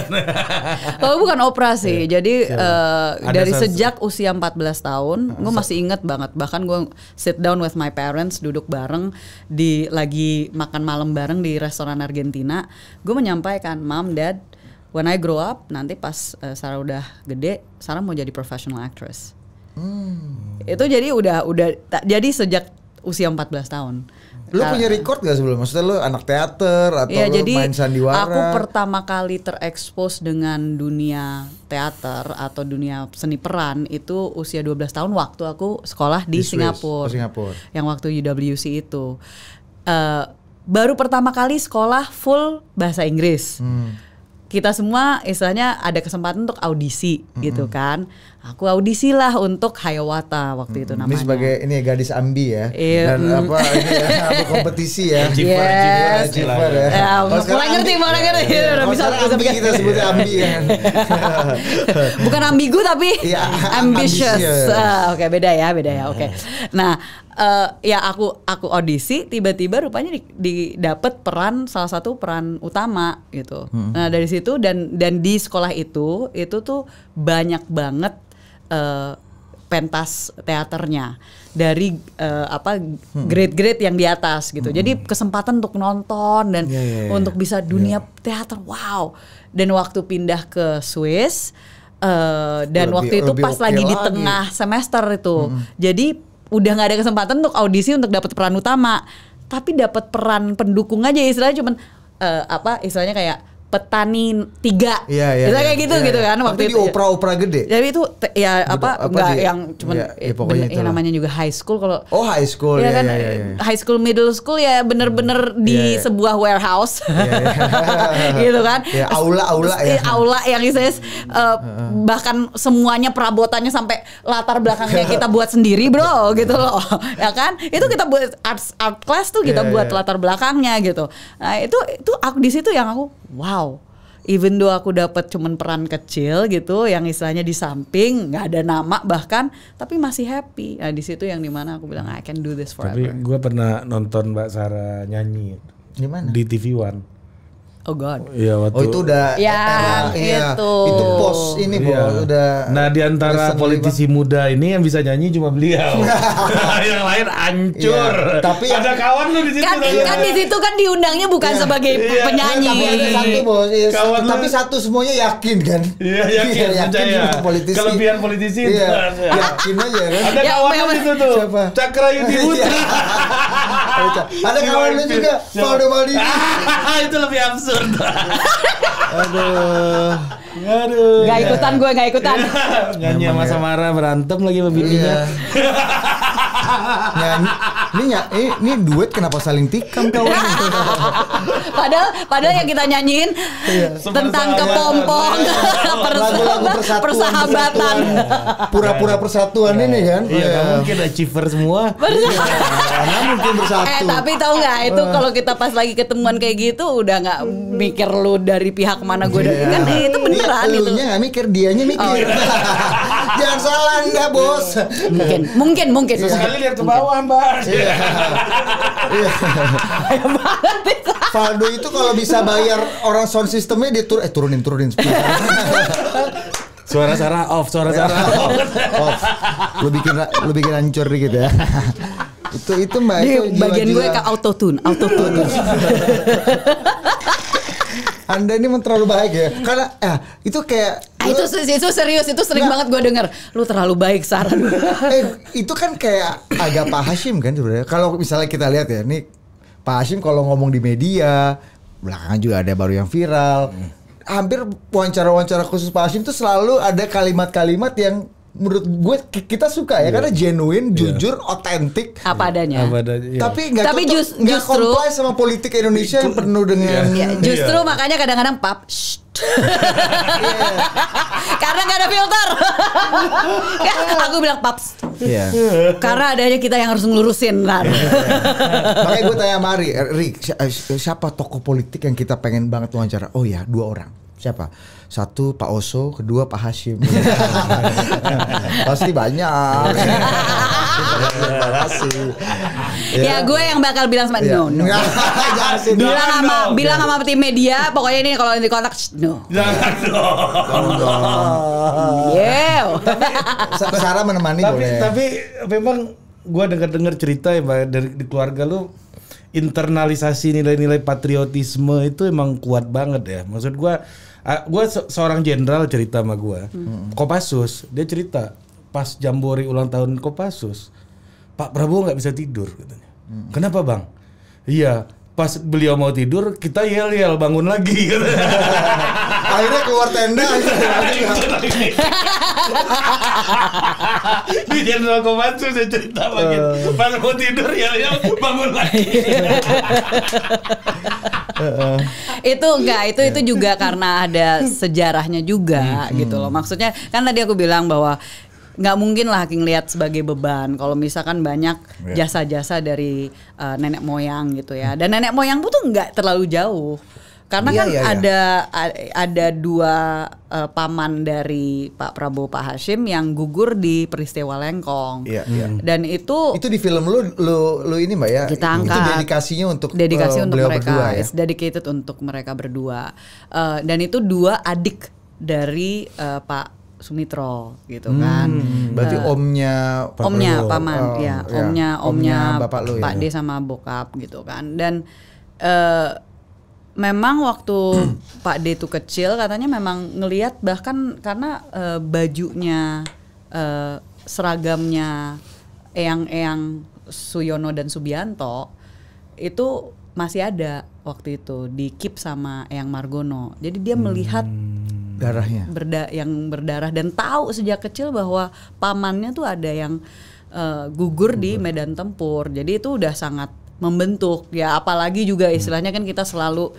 [LAUGHS] kalau bukan Oprah sih. Yeah. Jadi uh, dari sense. sejak usia 14 tahun, ah, gue masih inget banget. Bahkan gue sit down with my parents, duduk bareng di lagi makan malam bareng di restoran Argentina. Gue menyampaikan, Mom, Dad, when I grow up nanti pas uh, Sarah udah gede, Sarah mau jadi professional actress. Hmm. Itu jadi udah udah ta, jadi sejak usia 14 tahun. Lu uh, punya record gak sebelum? Maksudnya lu anak teater atau ya, lu jadi main sandiwara? Aku pertama kali terekspos dengan dunia teater atau dunia seni peran itu usia 12 tahun waktu aku sekolah di, di Singapura. Singapura. Yang waktu UWC itu. Uh, baru pertama kali sekolah full bahasa Inggris. Hmm kita semua istilahnya ada kesempatan untuk audisi mm -hmm. gitu kan aku audisi lah untuk Hayawata waktu itu hmm, namanya. Ini sebagai ini ya gadis ambi ya. Iya. Dan mm. apa ini [LAUGHS] [LAUGHS] apa kompetisi ya. Jiper, yes. jiper, ya. ya mulai ngerti, mulai ngerti. Ya, udah bisa ambi, bisa kita sebutnya ambi ya. [LAUGHS] Bukan ambigu tapi ya, ambitious. ambitious. Uh, oke, okay, beda ya, beda ya. Oke. Okay. Iya. Nah, uh, ya aku aku audisi tiba-tiba rupanya di, di dapet peran salah satu peran utama gitu. Hmm. Nah, dari situ dan dan di sekolah itu itu tuh banyak banget uh, pentas teaternya dari uh, apa hmm. grade-grade yang di atas gitu. Hmm. Jadi kesempatan untuk nonton dan yeah, yeah, yeah. untuk ya. bisa dunia yeah. teater. Wow. Dan waktu pindah ke Swiss uh, dan lebih, waktu itu pas okay lagi, di tengah semester itu. Hmm. Jadi udah nggak ada kesempatan untuk audisi untuk dapat peran utama, tapi dapat peran pendukung aja istilahnya cuman uh, apa istilahnya kayak petani tiga, ya, ya, ya. kayak gitu ya, ya. gitu iya. kan Tapi waktu itu. opera iya. opera gede. Jadi itu ya Betul, apa, enggak nggak yang cuman iya, ya, ya, bener, ya namanya juga high school kalau. Oh high school ya, ya kan ya, ya, ya. high school middle school ya bener-bener hmm. di ya, ya. sebuah warehouse, ya, ya. [LAUGHS] gitu kan. Ya, aula aula ya. Aula yang istilahnya uh, bahkan semuanya perabotannya sampai latar belakangnya [LAUGHS] kita buat sendiri bro gitu loh [LAUGHS] ya kan itu kita buat art art class tuh kita ya, buat ya. latar belakangnya gitu. Nah itu itu aku di situ yang aku wow wow even though aku dapat cuman peran kecil gitu yang istilahnya di samping nggak ada nama bahkan tapi masih happy nah di situ yang dimana aku bilang I can do this forever tapi gue pernah nonton Mbak Sarah nyanyi di mana di TV One Oh God. Iya waktu. Oh itu udah. Ya, eteran, iya. gitu. Ya. Itu pos ini ya. bos udah. Nah di antara politisi lima. muda ini yang bisa nyanyi cuma beliau. [LAUGHS] Iya. [LAUGHS] yang lain ancur. Ya. Tapi ada yang, kawan lu di situ. Kan, kan, kan di situ kan diundangnya bukan ya. sebagai ya. penyanyi. Ya, Tapi ada satu bos. Ya, kawan iya, tapi lu, satu semuanya yakin kan. Iya [LAUGHS] yakin. Ya, yakin ya. politisi. Kelebihan politisi. Iya. Itu, ya. yakin aja kan. Ada ya, kawan lu di situ tuh. Siapa? Cakra Yudi Putra. ada kawan lu juga. Faldo Maldini. Ah, itu lebih absurd aduh. Aduh. Gak ikutan gue, gak ikutan. [LAUGHS] Nyanyi sama Samara berantem lagi sama bininya. Nyanyi ini, ini, ini duet kenapa saling tikam kau [LAUGHS] padahal padahal yang kita nyanyiin iya. tentang kepompong iya. [LAUGHS] lagu-lagu persahabatan pura-pura iya. persatuan ini kan iya nggak iya. mungkin achiever semua Karena mungkin eh, bersatu eh tapi tau nggak itu eh. kalau kita pas lagi ketemuan kayak gitu udah nggak Hmm. mikir lu dari pihak mana gue yeah. kan eh, itu beneran Dia, itu. nya nggak mikir, dianya mikir. Oh, iya. [LAUGHS] Jangan salah anda bos. Mungkin, mungkin, mungkin. Iya. Sekali lihat ke bawah mbak. Iya. [LAUGHS] Faldo itu kalau bisa bayar orang sound systemnya dia tur eh turunin turunin. suara Sarah off, suara Sarah off. off. Lu bikin lu bikin hancur dikit ya itu itu mbak Di, itu bagian gue ke auto tune auto tune [LAUGHS] Anda ini terlalu baik ya. Karena eh, itu kayak ah, itu itu serius itu sering nah, banget gue denger. Lu terlalu baik saran. [LAUGHS] eh, itu kan kayak agak Pak Hashim kan sebenarnya. Kalau misalnya kita lihat ya, nih Pak Hashim kalau ngomong di media belakangan juga ada baru yang viral. Hmm. hampir wawancara-wawancara khusus Pak Hashim itu selalu ada kalimat-kalimat yang menurut gue kita suka ya yeah. karena genuine, iya. jujur, otentik. Apa adanya. Apa adanya. Iya. Tapi nggak tapi just, gak justru sama politik Indonesia yang penuh iya. dengan yeah. Yeah. justru yeah. makanya kadang-kadang pap yeah. Iya. [LAUGHS] Karena nggak ada filter. [LAUGHS] aku bilang paps. Yeah. Karena adanya kita yang harus ngelurusin kan. Makanya gue tanya Mari, Rick eh, siapa tokoh politik yang kita pengen banget wawancara? Oh ya, dua orang. Siapa? satu Pak Oso, kedua Pak Hashim. Pasti [LAUGHS] banyak. Terima kasih. Ya, gue yang bakal bilang sama iya. no, no. bilang sama bilang sama tim media pokoknya ini kalau di kontak no. Jangan dong. Yeah. Tapi Sarah menemani tapi, boleh. Tapi memang gue dengar-dengar cerita ya Mbak, dari di keluarga lu internalisasi nilai-nilai patriotisme itu emang kuat banget ya. Maksud gue uh, ah, gue se seorang jenderal cerita sama gue hmm. hmm. Kopassus dia cerita pas jambore ulang tahun Kopassus Pak Prabowo nggak bisa tidur katanya hmm. kenapa bang iya pas beliau mau tidur kita yel yel bangun lagi [LAUGHS] akhirnya keluar tenda di Jenderal Komatsu saya cerita lagi eh. pas mau tidur yel yel bangun lagi [LAUGHS] itu enggak itu itu ya. juga karena ada sejarahnya juga hmm, hmm. gitu loh maksudnya kan tadi aku bilang bahwa nggak mungkin lah King lihat sebagai beban kalau misalkan banyak iya. jasa-jasa dari uh, nenek moyang gitu ya dan nenek moyang tuh nggak terlalu jauh karena yeah, kan yeah, iya. ada yeah. ada dua uh, paman dari Pak Prabowo Pak Hashim yang gugur di peristiwa Lengkong. yeah, yeah. Dan itu itu di film lu lu lu ini Mbak ya. Kita angkat. Itu dedikasinya untuk uh, dedikasi uh, untuk mereka. Berdua, ya? It's dedicated untuk mereka berdua. Uh, dan itu dua adik dari uh, Pak Sumitro gitu hmm, kan. Berarti uh, omnya Pak omnya apa paman oh, ya, iya. omnya omnya, Pak ya. D sama bokap gitu kan. Dan uh, memang waktu [CLEARS THROAT] Pak D itu kecil katanya memang ngelihat bahkan karena uh, bajunya uh, seragamnya eyang-eyang Suyono dan Subianto itu masih ada waktu itu di keep sama Eyang Margono. Jadi dia melihat hmm darahnya berda yang berdarah dan tahu sejak kecil bahwa pamannya tuh ada yang uh, eh, gugur, gugur di medan tempur jadi itu udah sangat membentuk ya apalagi juga hmm. istilahnya kan kita selalu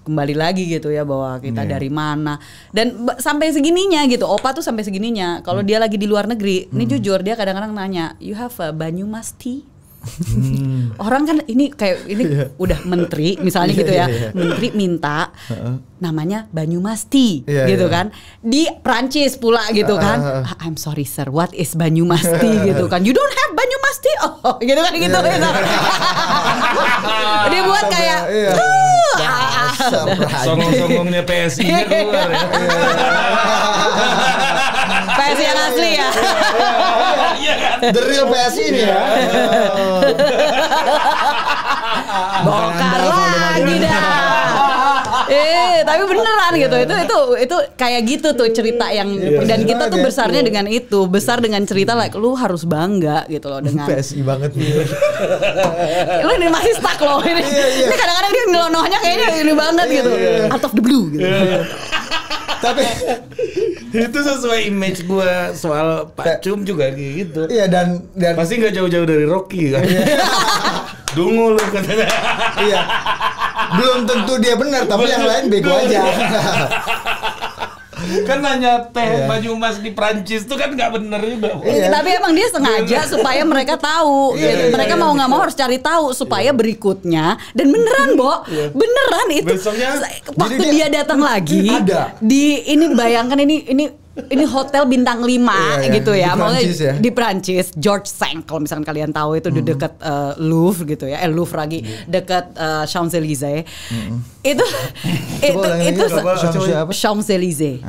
kembali lagi gitu ya bahwa kita yeah. dari mana dan sampai segininya gitu opa tuh sampai segininya kalau hmm. dia lagi di luar negeri hmm. ini jujur dia kadang-kadang nanya you have a Banyumas tea Hmm. Orang kan ini kayak ini yeah. udah menteri misalnya yeah, gitu ya. Yeah, yeah. Menteri minta uh-uh. namanya Banyumasti yeah, iya, gitu yeah. kan. Di Prancis pula gitu uh-uh. kan. Uh, I'm sorry sir, what is Banyumasti iya, iya, gitu kan. You don't have Banyumasti. Oh, [LAUGHS] gitu kan gitu. Yeah, gitu. Yeah. [LAUGHS] Dia buat kayak yeah. Ah, ah. Songong-songongnya PSI kan keluar ya. [LAUGHS] PSI yang asli ya. The real PSI ini ya. [LAUGHS] Bongkar lagi dah eh tapi beneran gitu itu itu itu kayak gitu tuh cerita yang iya, dan kita tuh besarnya dengan itu besar dengan cerita like lu harus bangga gitu loh dengan PSI banget nih [LAUGHS] lu ini masih stuck loh ini iya, iya. ini kadang-kadang dia ngelonohnya kayaknya ini banget gitu out of the blue gitu tapi [LAUGHS] itu sesuai image gue soal Pak Cum juga gitu. Iya dan dan pasti nggak jauh-jauh dari Rocky kan. Iya. [LAUGHS] Dungu lu katanya. Iya. Belum tentu dia benar, tapi yang lain bego aja. [LAUGHS] [LAUGHS] kan nanya teh yeah. baju emas di Prancis tuh kan nggak bener juga. Yeah. Iya. Tapi emang dia sengaja iya. supaya mereka tahu. Yeah, yeah, iya, mereka yeah, mau nggak yeah. mau harus cari tahu supaya yeah. berikutnya dan beneran, Bo. Yeah. Beneran itu. Besoknya waktu dia, dia datang lagi ada. di ini bayangkan ini ini ini hotel bintang 5 yeah, yeah. gitu ya. Di Prancis ya. Di Prancis, George Sank kalau misalkan kalian tahu itu mm -hmm. dekat uh, eh, Louvre gitu ya. Eh Louvre lagi, yeah. dekat uh, eh, Champs-Élysées. Mm -hmm. Itu [LAUGHS] itu itu Champs-Élysées.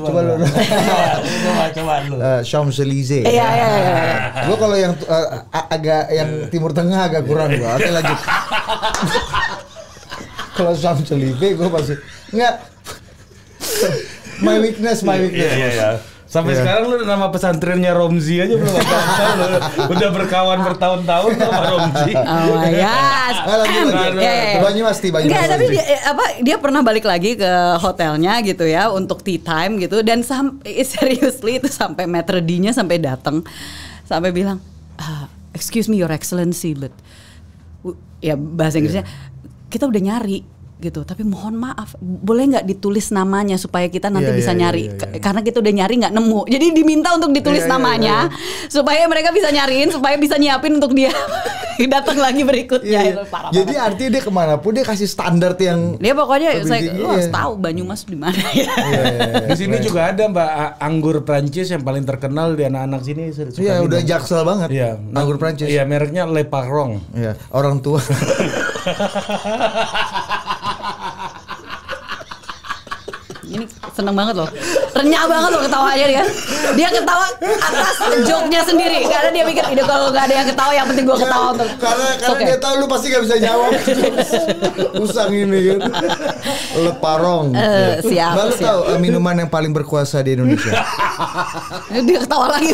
Coba, lu. Ah, ah, coba coba lu. [LAUGHS] Eh, Champs-Élysées. Iya, iya iya iya. Gua kalau yang uh, agak yang iya. Timur Tengah agak kurang gua. Oke lanjut. [LAUGHS] kalau Champs-Élysées gua pasti enggak my weakness, my iya, weakness. yeah, yeah. Sampai yeah. sekarang lu nama pesantrennya Romzi aja belum apa Udah berkawan bertahun-tahun sama Romzi. Oh yes. nah, lanjut, lanjut. Banyu Masti, Banyu Enggak, tapi dia, apa dia pernah balik lagi ke hotelnya gitu ya untuk tea time gitu dan sampai eh, seriously itu sampai metredinya sampai datang sampai bilang, ah, "Excuse me your excellency, but ya bahasa iya. Inggrisnya yeah. kita udah nyari gitu tapi mohon maaf boleh nggak ditulis namanya supaya kita nanti yeah, bisa yeah, nyari yeah, yeah, yeah. karena kita udah nyari nggak nemu jadi diminta untuk ditulis yeah, iya, namanya yeah, yeah, yeah. supaya mereka bisa nyariin supaya bisa nyiapin untuk dia [LAUGHS] datang lagi berikutnya yeah, yeah. Itu parah jadi banget. artinya dia pun dia kasih standar yang dia pokoknya saya lu harus iya. tahu Banyumas di mana ya yeah, yeah, yeah, di sini right. juga ada mbak anggur Prancis yang paling terkenal di anak-anak sini iya yeah, udah jaksel banget yeah. anggur Prancis ya yeah, mereknya Le Parrong yeah. orang tua [LAUGHS] seneng banget loh renyah banget loh ketawanya dia kan. dia ketawa atas joke nya sendiri karena dia mikir ini kalau nggak ada yang ketawa yang penting gue ketawa untuk karena karena okay. dia tahu lu pasti gak bisa jawab usang ini kan leparong uh, siap baru siap. tahu eh, minuman yang paling berkuasa di Indonesia dia ketawa lagi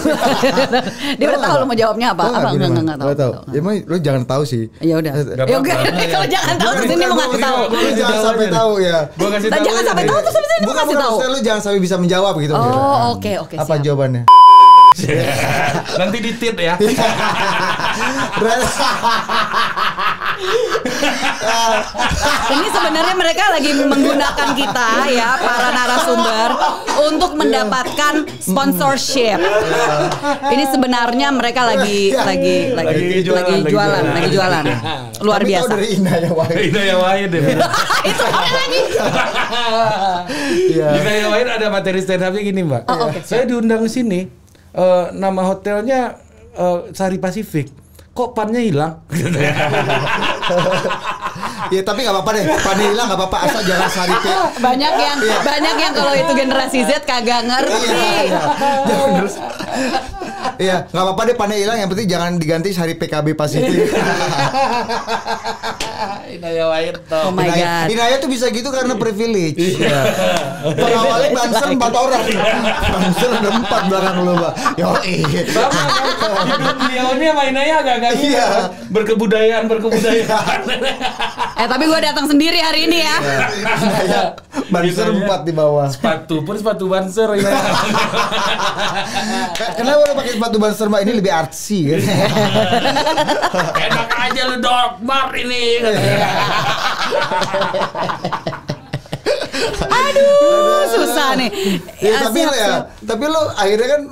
dia udah tahu lu mau jawabnya apa apa enggak enggak tahu tahu ya, mau lu jangan tahu sih ya udah eh, ya kalau jangan tahu terus ini mau ngasih tahu jangan sampai tahu ya jangan sampai tahu terus ini mau ngasih tahu lu jangan sampai bisa menjawab gitu. Oh, gitu. oke oke. Okay, okay, Apa siap. jawabannya? Yeah. Nanti ditit ya. [LAUGHS] Ini sebenarnya mereka lagi menggunakan kita ya para narasumber untuk mendapatkan sponsorship. Ini sebenarnya mereka lagi lagi lagi lagi jualan lagi jualan, lagi jualan. Iya. Luar Tapi biasa. Dari yang Wahid. [LAUGHS] Inaya Wahid deh. Ya. [LAUGHS] Itu apa lagi. yang Wahid ada materi stand upnya gini, Mbak. Oh, okay. Saya diundang sini uh, nama hotelnya uh, Sari Pasifik kok pannya hilang [LAUGHS] [LAUGHS] ya tapi nggak apa-apa deh. panila nggak apa-apa asal jangan saripe. Banyak yang iya. banyak yang kalau itu generasi Z kagak ngerti. Iya, iya. [LAUGHS] Iya, nggak apa-apa deh pandai hilang. Yang penting jangan diganti sehari PKB positif. [LAUGHS] Inaya Wairto. Oh my Inaya, god. Inaya tuh bisa gitu karena privilege. Iya. iya. Pengawalnya Banser empat orang. Iya. Banser ada empat belakang lu, mbak. Yo, iya. Hidup ini sama Inaya agak-agak iya. berkebudayaan berkebudayaan. [LAUGHS] eh tapi gue datang sendiri hari ini ya. Iya. Inaya Banser empat di bawah. Sepatu pun sepatu Banser. [LAUGHS] Kenapa lu pakai sepatu Batuban Serba ini lebih artsy kan. Iya. [LAUGHS] Enak aja lu dok bar ini. Aduh, susah nih. Ya, ya tapi lo, ya, tapi lo akhirnya kan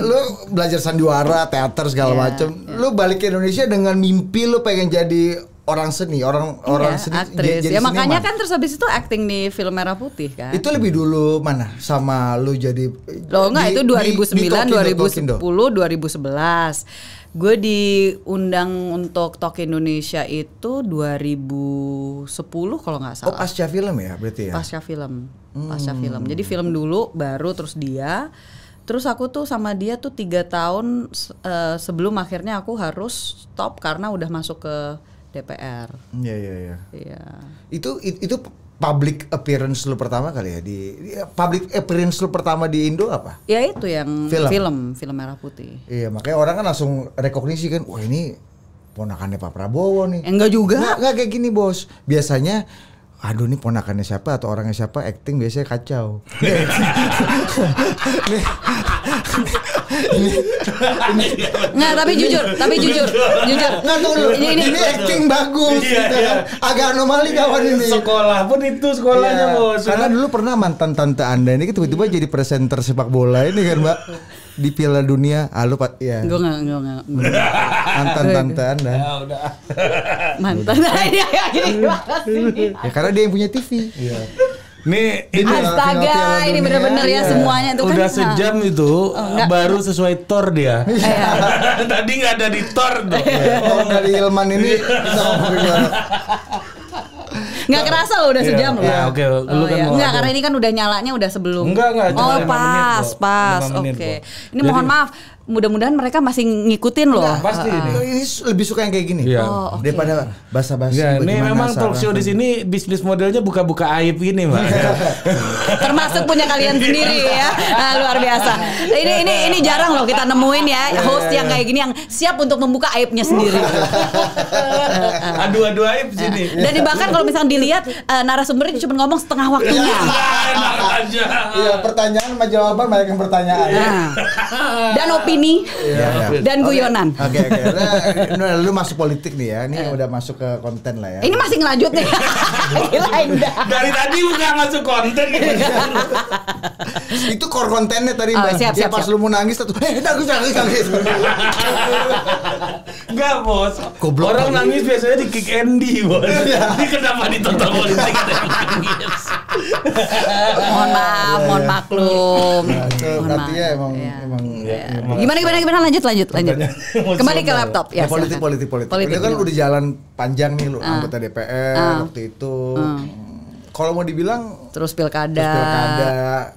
lo belajar sandiwara, teater segala yeah, macem. Yeah. Lo balik ke Indonesia dengan mimpi lo pengen jadi orang seni, orang iya, orang seni. Aktris. Jadi ya seniman. makanya kan terus habis itu acting di film Merah Putih kan. Itu lebih dulu mana? Sama lu jadi Lo enggak itu 2009, di, di Tokindo, 2010, 2011. Gue diundang untuk Talk Indonesia itu 2010 kalau nggak salah. Oh, pasca film ya berarti ya? Pasca film. Hmm. Pasca hmm. film. Jadi film dulu baru terus dia Terus aku tuh sama dia tuh tiga tahun uh, sebelum akhirnya aku harus stop karena udah masuk ke DPR. Iya iya iya. Iya. Itu itu public appearance lu pertama kali ya di, public appearance lu pertama di Indo apa? Ya itu yang film film, film merah putih. Iya, makanya orang kan langsung rekognisi kan, wah ini ponakannya Pak Prabowo nih. Enggak juga. enggak kayak gini, Bos. Biasanya aduh ini ponakannya siapa atau orangnya siapa acting biasanya kacau nggak tapi jujur tapi jujur jujur nggak tahu ini, ini, ini acting bagus iya, gitu iya. Kan. agak anomali kawan ini sekolah pun itu sekolahnya iya, bos karena dulu pernah mantan tante anda ini tiba-tiba iya. jadi presenter sepak bola ini kan mbak di Piala Dunia ah lu pat ya gue nggak gue nggak mantan tante anda ya udah mantan [LAUGHS] ya ya, ya, ya, ya karena dia yang punya TV iya Nih, ini Astaga, ini benar-benar ya, ya semuanya itu kan Udah kan. sejam nah. itu oh, baru sesuai tor dia. Iya. Iya. [LAUGHS] Tadi nggak ada di tor dong. Oh, dari Ilman ini kita ngomongin Nggak kerasa loh udah iya. sejam loh. Iya, oke. Okay. Lu oh, kan iya. Enggak, karena ini kan udah nyalanya udah sebelum. Enggak, enggak. Oh, pas, menit, pas. Oke. Okay. Ini Jadi, mohon maaf mudah-mudahan mereka masih ngikutin loh. Nah, pasti uh, uh. ini. lebih suka yang kayak gini. Yeah. Oh, okay. Daripada basa-basi. Yeah, ini memang talk show di sini bisnis modelnya buka-buka aib gini, Mbak. Iya. [LAUGHS] Termasuk punya kalian sendiri iya. ya. Nah, luar biasa. Ini ini ini jarang loh kita nemuin ya iya, host yeah, yang kayak gini yang siap untuk membuka aibnya sendiri. [LAUGHS] Aduh-aduh aib sini. [LAUGHS] Dan bahkan kalau misalnya dilihat uh, eh, narasumbernya cuma ngomong setengah waktunya. Iya, pertanyaan sama jawaban banyak yang pertanyaan. Nah. Dan opini opini ya, ya. dan guyonan. Oke okay, oke. Nah, lu masuk politik nih ya. Ini uh. udah masuk ke konten lah ya. Ini masih ngelanjut nih. Gila [LAUGHS] indah. Dari tadi udah masuk konten. Gitu. [LAUGHS] Itu core kontennya tadi Oh, siap, siap, pas siap. lu mau nangis tuh, "Eh, nangis nangis nangis." Enggak, [LAUGHS] Bos. Goblok Orang kan. nangis biasanya di kick Andy, Bos. Iya. Ini kenapa ditonton politik ada nangis? mohon maaf, iya, mohon iya. maklum. Nah, berarti ya emang emang Gimana gimana gimana lanjut lanjut lanjut. [LAUGHS] Kembali ke laptop ya. politik, politik politik politik. Itu kan udah jalan panjang nih lu uh. Ah. anggota DPR uh. Ah. waktu itu. Uh. Kalau mau dibilang terus pilkada, terus, pilkada,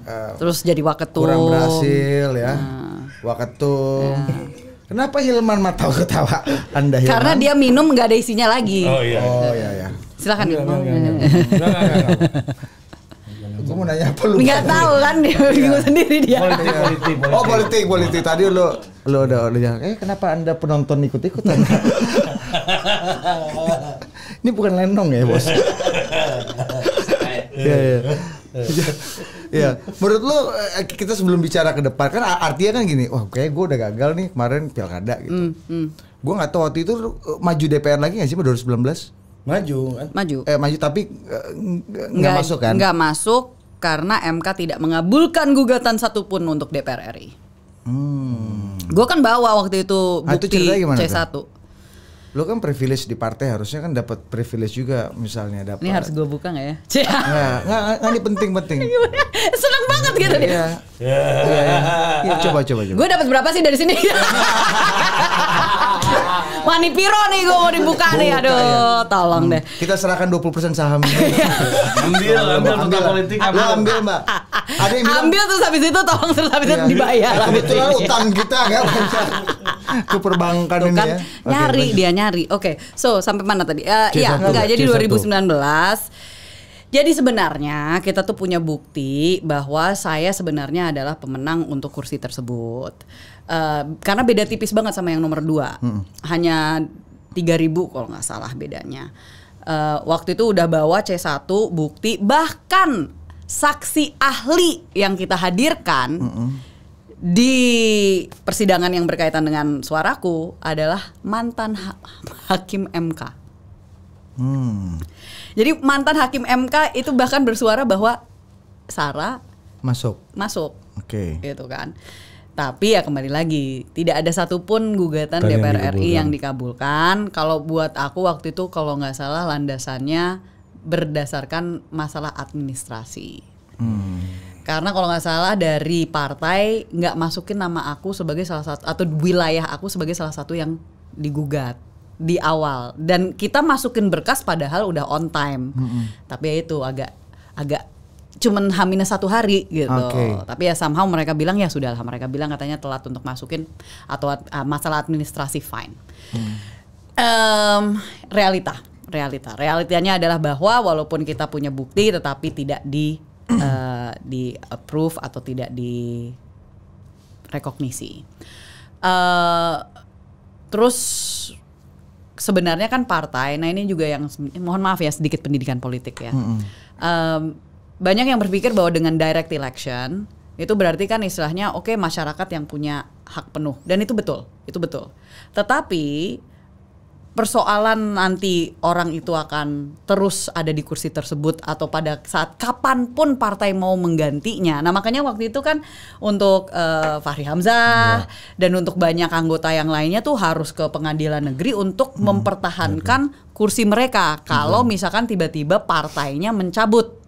uh, terus jadi waketum, kurang berhasil ya, uh. waketum. Uh. Kenapa Hilman mata ketawa Anda Hilman? Karena dia minum nggak ada isinya lagi. Oh iya. Oh iya iya. Silakan. Gue mau nanya apa lu? Enggak tahu kan dia iya. bingung sendiri dia. Politik, politik, politik. Oh, politik, politik. Tadi lu lu ada udah yang Eh, kenapa Anda penonton ikut-ikutan? [LAUGHS] Ini bukan lenong ya, Bos. [LAUGHS] Iya, iya. Iya, menurut lu eh, kita sebelum bicara ke depan kan artinya kan gini, wah kayak gue udah gagal nih kemarin pilkada gitu. Mm, mm. Gue nggak tahu waktu itu eh, maju DPR lagi nggak sih 2019? Maju kan? Maju. Eh maju tapi eh, nggak masuk kan? Nggak masuk karena MK tidak mengabulkan gugatan satupun untuk DPR RI. Hmm. Gue kan bawa waktu itu ah, bukti nah, itu C1. Tuh? lo kan privilege di partai harusnya kan dapat privilege juga misalnya dapat. Ini harus gue buka nggak ya? [LAUGHS] Nggak, nggak, ini penting penting. [LAUGHS] Seneng banget gitu dia. ya, Coba coba coba. Gue dapat berapa sih dari sini? [LAUGHS] Mani piro nih gue mau dibuka Buka, nih. Aduh, ya. tolong hmm. deh. Kita serahkan 20% saham. ambil, ambil ambil politik. Ambil, ambil, Mbak. Ada yang bilang, ambil terus habis itu tolong terus habis itu dibayar. Kebetulan utang kita kan ke perbankan ini ya. Nyari dia nyari nyari. Oke, okay. so sampai mana tadi? Uh, iya, enggak. Jadi 2019 jadi sebenarnya kita tuh punya bukti bahwa saya sebenarnya adalah pemenang untuk kursi tersebut. Uh, karena beda tipis banget sama yang nomor dua, hmm. hanya 3.000 kalau nggak salah bedanya. Uh, waktu itu udah bawa C1 bukti bahkan saksi ahli yang kita hadirkan. Hmm di persidangan yang berkaitan dengan suaraku adalah mantan ha hakim MK. Hmm. Jadi mantan hakim MK itu bahkan bersuara bahwa Sarah masuk. Masuk. Oke. Okay. Gitu kan. Tapi ya kembali lagi, tidak ada satupun gugatan Tanya DPR RI yang dikabulkan. Kalau buat aku waktu itu kalau nggak salah landasannya berdasarkan masalah administrasi. Hmm karena kalau nggak salah dari partai nggak masukin nama aku sebagai salah satu atau wilayah aku sebagai salah satu yang digugat di awal dan kita masukin berkas padahal udah on time mm -hmm. tapi ya itu agak agak cuman hamina satu hari gitu okay. tapi ya somehow mereka bilang ya sudahlah mereka bilang katanya telat untuk masukin atau uh, masalah administrasi fine mm. um, realita realita realitanya adalah bahwa walaupun kita punya bukti tetapi tidak di uh, eh, di approve atau tidak di rekognisi. Uh, eh, terus sebenarnya kan partai, nah ini juga yang mohon maaf ya sedikit pendidikan politik ya. Mm -hmm. um, banyak yang berpikir bahwa dengan direct election itu berarti kan istilahnya oke okay, masyarakat yang punya hak penuh dan itu betul, itu betul. Tetapi persoalan nanti orang itu akan terus ada di kursi tersebut atau pada saat kapanpun partai mau menggantinya. Nah makanya waktu itu kan untuk uh, Fahri Hamzah ya. dan untuk banyak anggota yang lainnya tuh harus ke pengadilan negeri untuk hmm. mempertahankan kursi mereka kalau iya. misalkan tiba-tiba partainya mencabut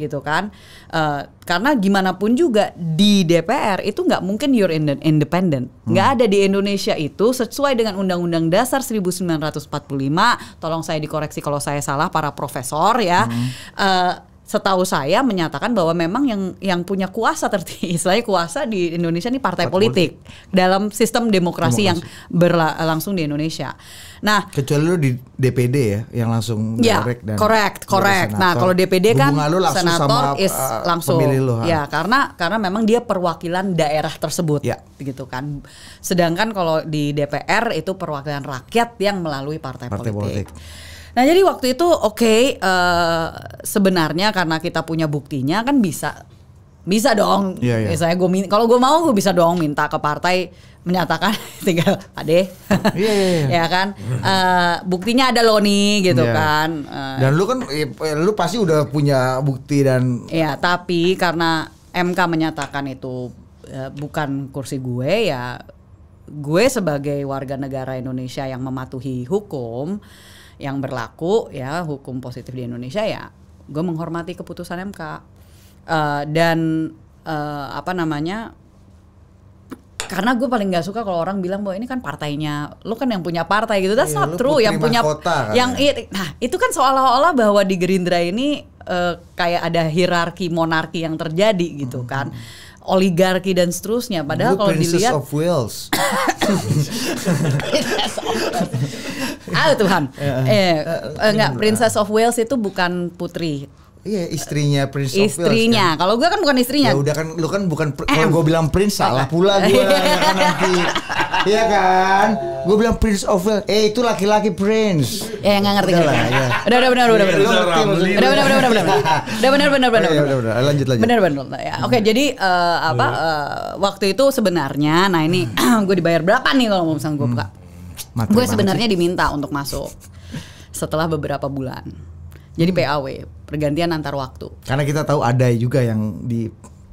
gitu kan uh, karena gimana pun juga di DPR itu nggak mungkin you're independent hmm. nggak hmm. ada di Indonesia itu sesuai dengan Undang-Undang Dasar 1945 tolong saya dikoreksi kalau saya salah para profesor ya hmm. uh, setahu saya menyatakan bahwa memang yang yang punya kuasa tertinggi [LAUGHS] istilahnya kuasa di Indonesia ini partai, partai politik, politik dalam sistem demokrasi, demokrasi. yang berlangsung di Indonesia. Nah, kecuali lu di DPD ya yang langsung ya, direct dan correct, correct. Nah, kalau DPD kan lu langsung senator sama, is uh, langsung lu, ya karena karena memang dia perwakilan daerah tersebut ya. gitu kan. Sedangkan kalau di DPR itu perwakilan rakyat yang melalui partai, partai politik. politik. Nah jadi waktu itu oke okay, uh, eh, sebenarnya karena kita punya buktinya kan bisa bisa dong. Yeah, yeah. Misalnya gue kalau gue mau gue bisa dong minta ke partai menyatakan [LAUGHS] tinggal ade. yeah, yeah, yeah. ya kan? Uh, buktinya ada lo nih gitu yeah. kan. Uh, dan lu kan lu pasti udah punya bukti dan ya tapi karena MK menyatakan itu uh, bukan kursi gue ya gue sebagai warga negara Indonesia yang mematuhi hukum yang berlaku ya hukum positif di Indonesia ya gue menghormati keputusan MK uh, eh, dan uh, apa namanya karena gue paling nggak suka kalau orang bilang bahwa ini kan partainya lu kan yang punya partai gitu that's yeah, not true yang punya kota, kan yang ya. nah itu kan seolah-olah bahwa di Gerindra ini uh, kayak ada hierarki monarki yang terjadi gitu hmm. kan oligarki dan seterusnya. Padahal kalau dilihat of Wales. [LAUGHS] ah Tuhan. Yeah. Eh, uh, enggak, Princess of Wales itu bukan putri Iya istrinya Prince istrinya. of Wales. Istrinya. Kan? Kalau gue kan bukan istrinya. Ya udah kan lu kan bukan eh. kalau gue bilang Prince salah pula gue iya. ya kan, nanti. Iya kan? Gue bilang Prince of Wales. Eh itu laki-laki Prince. Ya nggak ngerti udah, lah, ya. udah udah benar udah benar. benar benar benar benar. Udah benar benar benar. Udah iya, benar oh, iya, lanjut lanjut. Benar benar. Ya. Oke jadi uh, apa uh, waktu itu sebenarnya nah ini hmm. [CLEARS THROAT] gue dibayar berapa nih kalau mau misalnya gue buka. Gue sebenarnya diminta untuk masuk setelah beberapa bulan jadi PAW, pergantian antar waktu. Karena kita tahu ada juga yang di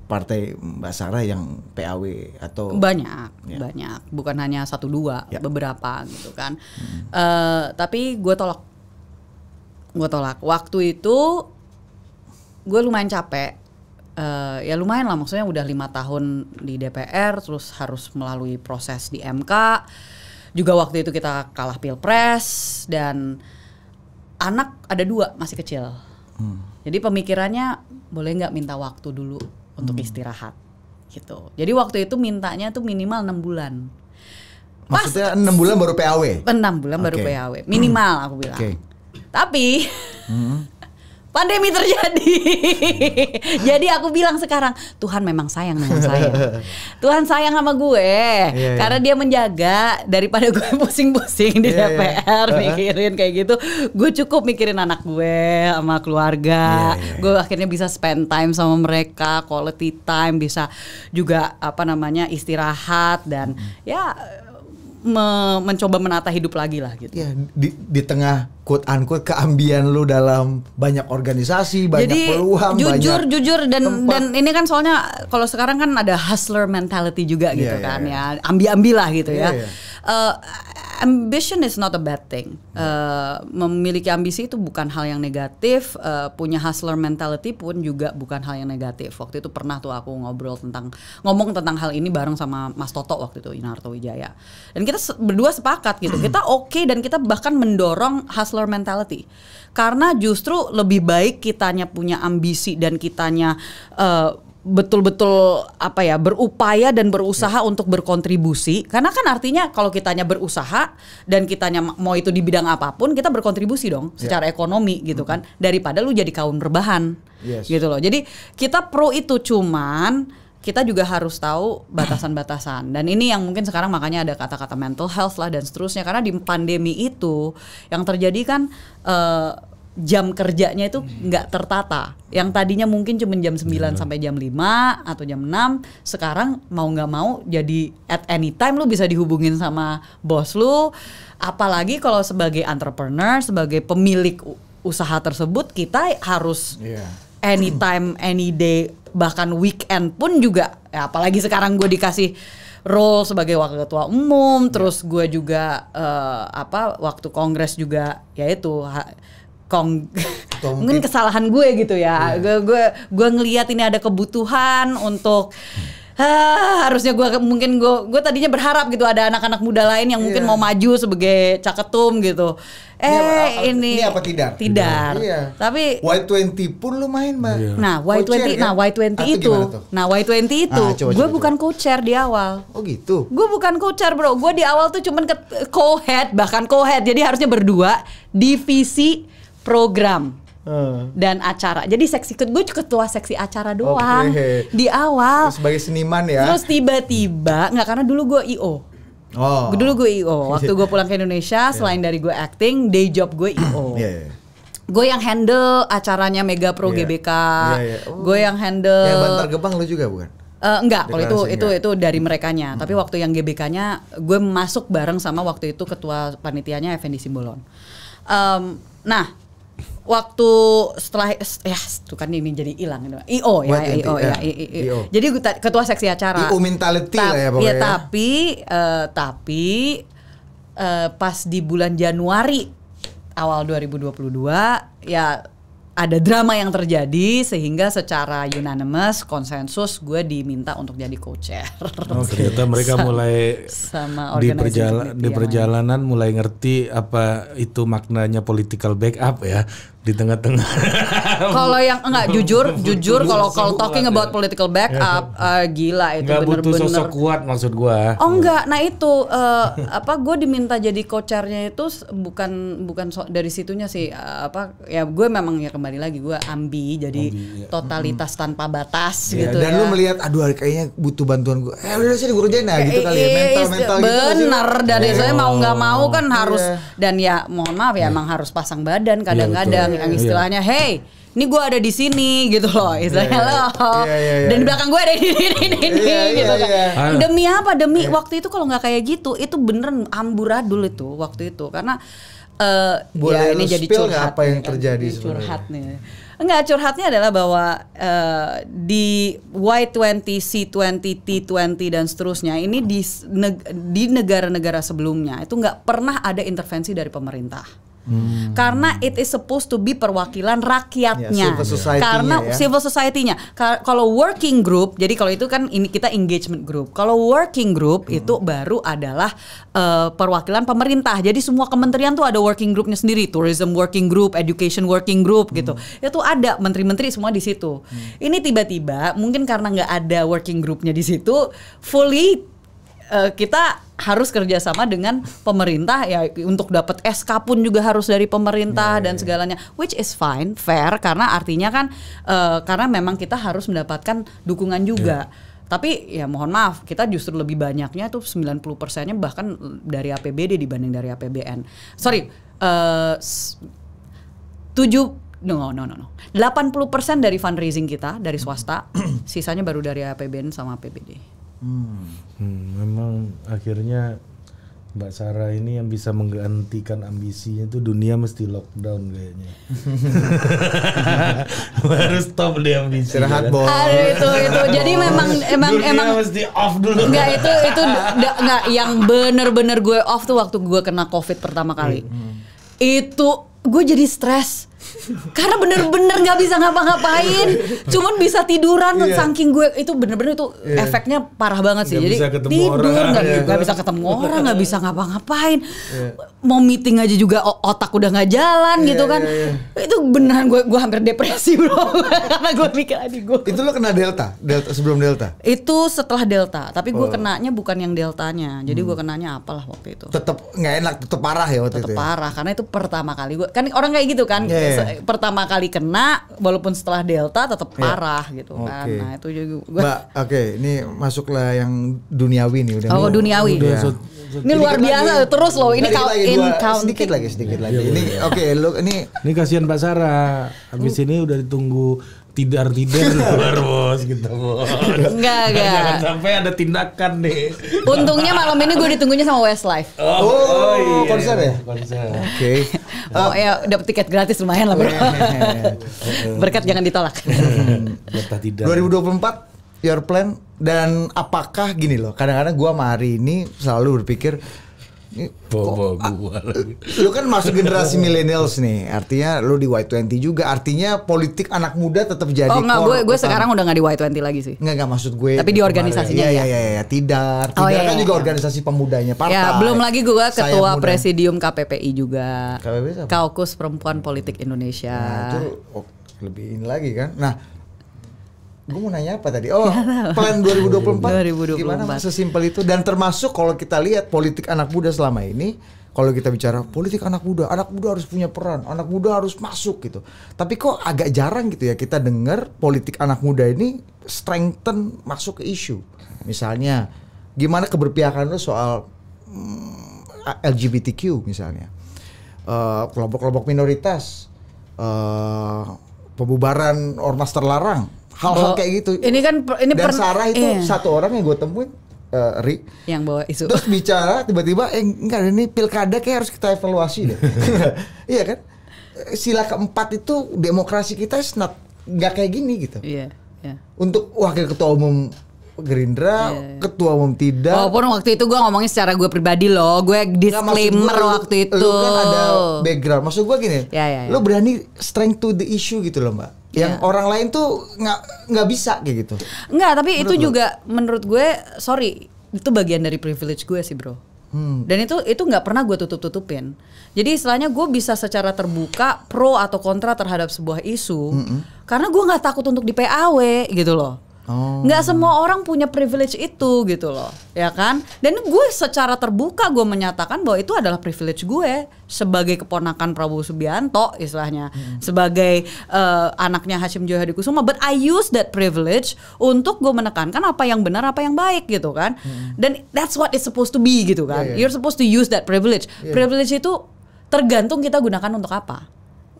partai Mbak Sarah yang PAW atau banyak ya. banyak bukan hanya satu dua ya. beberapa gitu kan hmm. uh, tapi gue tolak gue tolak waktu itu gue lumayan capek uh, ya lumayan lah maksudnya udah lima tahun di DPR terus harus melalui proses di MK juga waktu itu kita kalah pilpres dan anak ada dua masih kecil. Hmm. Jadi pemikirannya boleh nggak minta waktu dulu untuk hmm. istirahat gitu. Jadi waktu itu mintanya tuh minimal enam bulan. Maksudnya enam bulan baru PAW? Enam bulan okay. baru PAW minimal hmm. aku bilang. Okay. Tapi hmm. [LAUGHS] pandemi terjadi. [LAUGHS] Jadi aku bilang sekarang, Tuhan memang sayang sama [LAUGHS] saya. Tuhan sayang sama gue yeah, iya. karena dia menjaga daripada gue [LAUGHS] pusing-pusing di yeah, DPR yeah. mikirin kayak gitu. Gue cukup mikirin anak gue sama keluarga. yeah, yeah. Iya. Gue akhirnya bisa spend time sama mereka, quality time, bisa juga apa namanya istirahat dan mm. ya me mencoba menata hidup lagi lah gitu. Ya, di, di tengah quote unquote keambian lu dalam banyak organisasi, banyak Jadi, peluang, jujur, banyak jujur dan tempat. dan ini kan soalnya kalau sekarang kan ada hustler mentality juga gitu yeah, iya, kan yeah. ya. ambil ambil lah gitu yeah, ya. Yeah. Iya ambition is not a bad thing. Uh, memiliki ambisi itu bukan hal yang negatif. Uh, punya hustler mentality pun juga bukan hal yang negatif. Waktu itu pernah tuh aku ngobrol tentang ngomong tentang hal ini bareng sama Mas Toto waktu itu Inarto Wijaya. Dan kita berdua sepakat gitu. Kita oke okay dan kita bahkan mendorong hustler mentality. Karena justru lebih baik kitanya punya ambisi dan kitanya uh, betul-betul apa ya berupaya dan berusaha ya. untuk berkontribusi karena kan artinya kalau kitanya berusaha dan kitanya mau itu di bidang apapun kita berkontribusi dong ya. secara ekonomi gitu kan daripada lu jadi kaum berbahan yes. gitu loh jadi kita pro itu cuman kita juga harus tahu batasan-batasan dan ini yang mungkin sekarang makanya ada kata-kata mental health lah dan seterusnya karena di pandemi itu yang terjadi kan uh, jam kerjanya itu hmm. nggak tertata. Yang tadinya mungkin cuma jam 9 iya. sampai jam 5 atau jam 6, sekarang mau nggak mau jadi at any time lu bisa dihubungin sama bos lu. Apalagi kalau sebagai entrepreneur, sebagai pemilik usaha tersebut kita harus yeah. anytime, any day, bahkan weekend pun juga. Ya, apalagi sekarang gue dikasih role sebagai wakil ketua umum, yeah. terus gue juga uh, apa waktu kongres juga yaitu kong [LAUGHS] mungkin kesalahan gue gitu ya. Yeah. Gue gue gue ngelihat ini ada kebutuhan untuk ah, harusnya gue mungkin gue gue tadinya berharap gitu ada anak-anak muda lain yang mungkin yeah. mau maju sebagai caketum gitu. Eh ini, apa, ini, ini apa tidak? Tidak. Iya. Tapi Y20 pun main Mbak. Iya. Nah, Y20 kan? nah Y20 ya? itu. Nah, Y20 itu ah, gue bukan co-chair di awal. Oh gitu. Gue bukan co-chair, Bro. Gue di awal tuh cuman ke co-head bahkan co-head. Jadi harusnya berdua divisi program hmm. dan acara. Jadi seksi gue ketua seksi acara doang okay. di awal. Terus sebagai seniman ya. Terus tiba-tiba nggak karena dulu gue IO. Oh. Dulu gue IO. Waktu gue pulang ke Indonesia [LAUGHS] yeah. selain dari gue acting, day job gue IO. [CLEARS THROAT] yeah, yeah. Gue yang handle acaranya Mega Pro yeah. GBK. Yeah, yeah. Oh. Gue yang handle. Yang Bantar Gebang lu juga bukan? Uh, enggak, kalau itu itu itu dari merekanya. Hmm. Tapi waktu yang GBK-nya gue masuk bareng sama waktu itu ketua panitianya Effendi Simbolon. Um, nah, waktu setelah ya tuh kan ini jadi hilang IO ya IO ya, ya. IO. Jadi ketua seksi acara. IO mentality lah ya pokoknya. Iya, ya, tapi eh, tapi eh, pas di bulan Januari awal 2022 ya ada drama yang terjadi sehingga secara unanimous konsensus gue diminta untuk jadi co-chair. Oh, ternyata mereka sama, mulai sama di, perjala di perjalanan mulai ngerti apa itu maknanya political backup ya di tengah-tengah. [LAUGHS] kalau yang enggak jujur, jujur kalau kalau talking ya. about political backup uh, gila itu bener-bener. butuh sosok kuat maksud gua. Oh enggak, nah itu uh, apa gue diminta jadi kocarnya itu bukan bukan so, dari situnya sih uh, apa ya gue memang ya kembali lagi gua ambi jadi ambi, ya. totalitas tanpa batas ya, gitu dan ya. lu melihat aduh kayaknya butuh bantuan gua. Eh udah sih gue kerjain nah gitu kali ya mental-mental gitu. Bener dari oh. saya mau nggak mau kan harus iya. dan ya mohon maaf ya emang harus pasang badan kadang-kadang yang, yang istilahnya hey ini gue ada di sini gitu loh iya, istilahnya yeah, yeah. loh yeah, yeah, yeah, dan di iya. belakang gue ada [LAUGHS] ini ini ini yeah, iya, gitu yeah, yeah. kan nah, demi apa demi yeah. waktu itu kalau nggak kayak gitu itu beneran amburadul itu waktu itu karena uh, Boleh ya ini jadi curhat apa yang nih, kan, terjadi kan? curhat nih Enggak, curhatnya adalah bahwa uh, di Y20, C20, T20 dan seterusnya ini di neg di negara-negara sebelumnya itu nggak pernah ada intervensi dari pemerintah Hmm. Karena it is supposed to be perwakilan rakyatnya. yeah, civil society Karena ya. civil society-nya. Kalau working group, jadi kalau itu kan ini kita engagement group. Kalau working group hmm. itu baru adalah uh, perwakilan pemerintah. Jadi semua kementerian tuh ada working groupnya sendiri, tourism working group, education working group hmm. gitu. Itu ada menteri-menteri semua di situ. Hmm. Ini tiba-tiba mungkin karena nggak ada working groupnya di situ, fully uh, kita harus kerjasama dengan pemerintah ya untuk dapat SK pun juga harus dari pemerintah yeah, dan iya. segalanya which is fine fair karena artinya kan uh, karena memang kita harus mendapatkan dukungan juga yeah. Tapi ya mohon maaf, kita justru lebih banyaknya tuh 90 persennya bahkan dari APBD dibanding dari APBN. Sorry, eh, uh, 7 no no no no. 80 persen dari fundraising kita dari swasta, [CLEARS THROAT] sisanya baru dari APBN sama APBD. Hmm. Hmm, memang akhirnya Mbak Sarah ini yang bisa menggantikan ambisinya itu dunia mesti lockdown kayaknya. [LAUGHS] Harus stop dia ambisi. Istirahat kan? bos. Ah, itu itu. Jadi memang emang dunia emang mesti off dulu. Enggak itu itu enggak yang bener-bener gue off tuh waktu gue kena covid pertama kali. Hmm, Itu gue jadi stres karena bener-bener nggak bisa ngapa-ngapain cuman bisa tiduran yeah. saking gue itu bener-bener itu yeah. efeknya parah banget sih gak jadi tidur nggak ya. Gak bisa ketemu orang nggak bisa ngapa-ngapain yeah. mau meeting aja juga otak udah nggak jalan yeah, gitu kan yeah, yeah. itu beneran gue gue hampir depresi bro [LAUGHS] karena gue mikir adik gue itu lo kena delta delta sebelum delta itu setelah delta tapi gue oh. kenanya bukan yang deltanya jadi hmm. gue kenanya apalah waktu itu tetep nggak enak tetep parah ya waktu tetep itu ya? parah ya? karena itu pertama kali gue kan orang kayak gitu kan yeah, iya, iya. yeah pertama kali kena walaupun setelah delta tetap iya. parah gitu gitu kan. Nah, itu juga gua Mbak, oke, okay. ini masuklah yang duniawi nih udah. Oh, duniawi. Udah, iya. so, ini luar biasa lagi, terus loh ini kau in count sedikit lagi sedikit iya, lagi. Ini oke, okay, lu ini Ini kasihan Mbak Sarah. Habis ini udah ditunggu tidar tidar [LAUGHS] luar bos gitu bos enggak enggak sampai ada tindakan deh untungnya malam ini gue ditunggunya sama Westlife oh, oh, oh iya. konser ya konser oke okay. [LAUGHS] oh ya dapat tiket gratis lumayan lah bro oh, iya. [LAUGHS] berkat jangan ditolak berkat tidak 2024 your plan dan apakah gini loh kadang-kadang gue sama hari ini selalu berpikir Bawa gua lagi. Lu kan masuk generasi millennials nih. Artinya lu di Y20 juga. Artinya politik anak muda tetap jadi Oh enggak, gue gue sekarang udah nggak di Y20 lagi sih. Enggak, enggak maksud gue. Tapi di organisasinya iya, ya. Iya, iya, iya, tidak. Oh, tidak oh, iya, kan iya, juga iya. organisasi pemudanya partai. Ya, belum lagi gue ketua presidium KPPI juga. KPPI Kaukus Perempuan Politik Indonesia. Nah, itu oh, lebih ini lagi kan. Nah, Gue mau nanya apa tadi? Oh, plan 2024, 2024. Gimana sesimpel itu dan termasuk kalau kita lihat politik anak muda selama ini kalau kita bicara politik anak muda, anak muda harus punya peran, anak muda harus masuk gitu. Tapi kok agak jarang gitu ya kita dengar politik anak muda ini strengthen masuk ke isu. Misalnya, gimana keberpihakan lo soal mm, LGBTQ misalnya, kelompok eh, kelompok-kelompok minoritas, uh, pembubaran ormas terlarang, hal-hal kayak gitu. Ini kan ini dan Sarah itu iya. satu orang yang gue temuin uh, Ri yang bawa isu. Terus bicara tiba-tiba eh enggak ini pilkada kayak harus kita evaluasi deh. [LAUGHS] iya kan? Eh, sila keempat itu demokrasi kita senat nggak kayak gini gitu. Iya. Yeah, Untuk wakil ketua umum Gerindra, yeah. ketua umum tidak. Walaupun waktu itu gue ngomongin secara gue pribadi loh, gue disclaimer gua, waktu itu. Lu kan ada background. Maksud gue gini, yeah, yeah, yeah. lu berani strength to the issue gitu loh mbak. Yang yeah. orang lain tuh nggak nggak bisa kayak gitu. Nggak, tapi menurut itu lo? juga menurut gue, sorry, itu bagian dari privilege gue sih bro. Hmm. Dan itu itu nggak pernah gue tutup tutupin. Jadi istilahnya gue bisa secara terbuka pro atau kontra terhadap sebuah isu, mm -hmm. karena gue nggak takut untuk di PAW gitu loh. Oh. Nggak semua orang punya privilege itu gitu loh, ya kan? Dan gue secara terbuka gue menyatakan bahwa itu adalah privilege gue sebagai keponakan Prabowo Subianto istilahnya, hmm. sebagai uh, anaknya Hashim Joyo Kusuma. But I use that privilege untuk gue menekankan apa yang benar, apa yang baik gitu kan? Hmm. Dan that's what it's supposed to be gitu kan? Yeah, yeah. You're supposed to use that privilege. Yeah. Privilege itu tergantung kita gunakan untuk apa.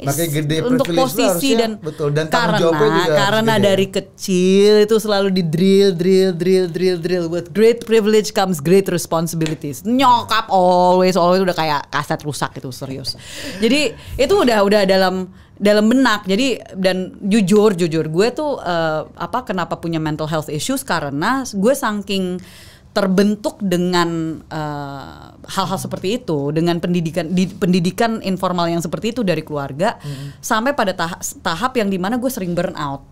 Makanya gede untuk posisi harusnya, dan betul dan karena juga karena gede. dari kecil itu selalu di drill drill drill drill drill with great privilege comes great responsibilities. Nyokap always always udah kayak kaset rusak itu serius. Jadi itu udah udah dalam dalam benak. Jadi dan jujur jujur gue tuh uh, apa kenapa punya mental health issues karena gue saking terbentuk dengan eh, hal-hal uh, seperti itu dengan pendidikan di, pendidikan informal yang seperti itu dari keluarga hmm. sampai pada tahap, tahap yang dimana gue sering burn out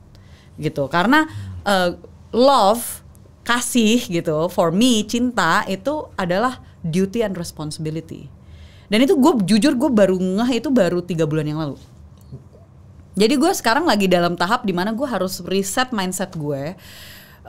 gitu karena uh, love kasih gitu for me cinta itu adalah duty and responsibility dan itu gue jujur gue baru ngeh itu baru tiga bulan yang lalu jadi gue sekarang lagi dalam tahap dimana gue harus reset mindset gue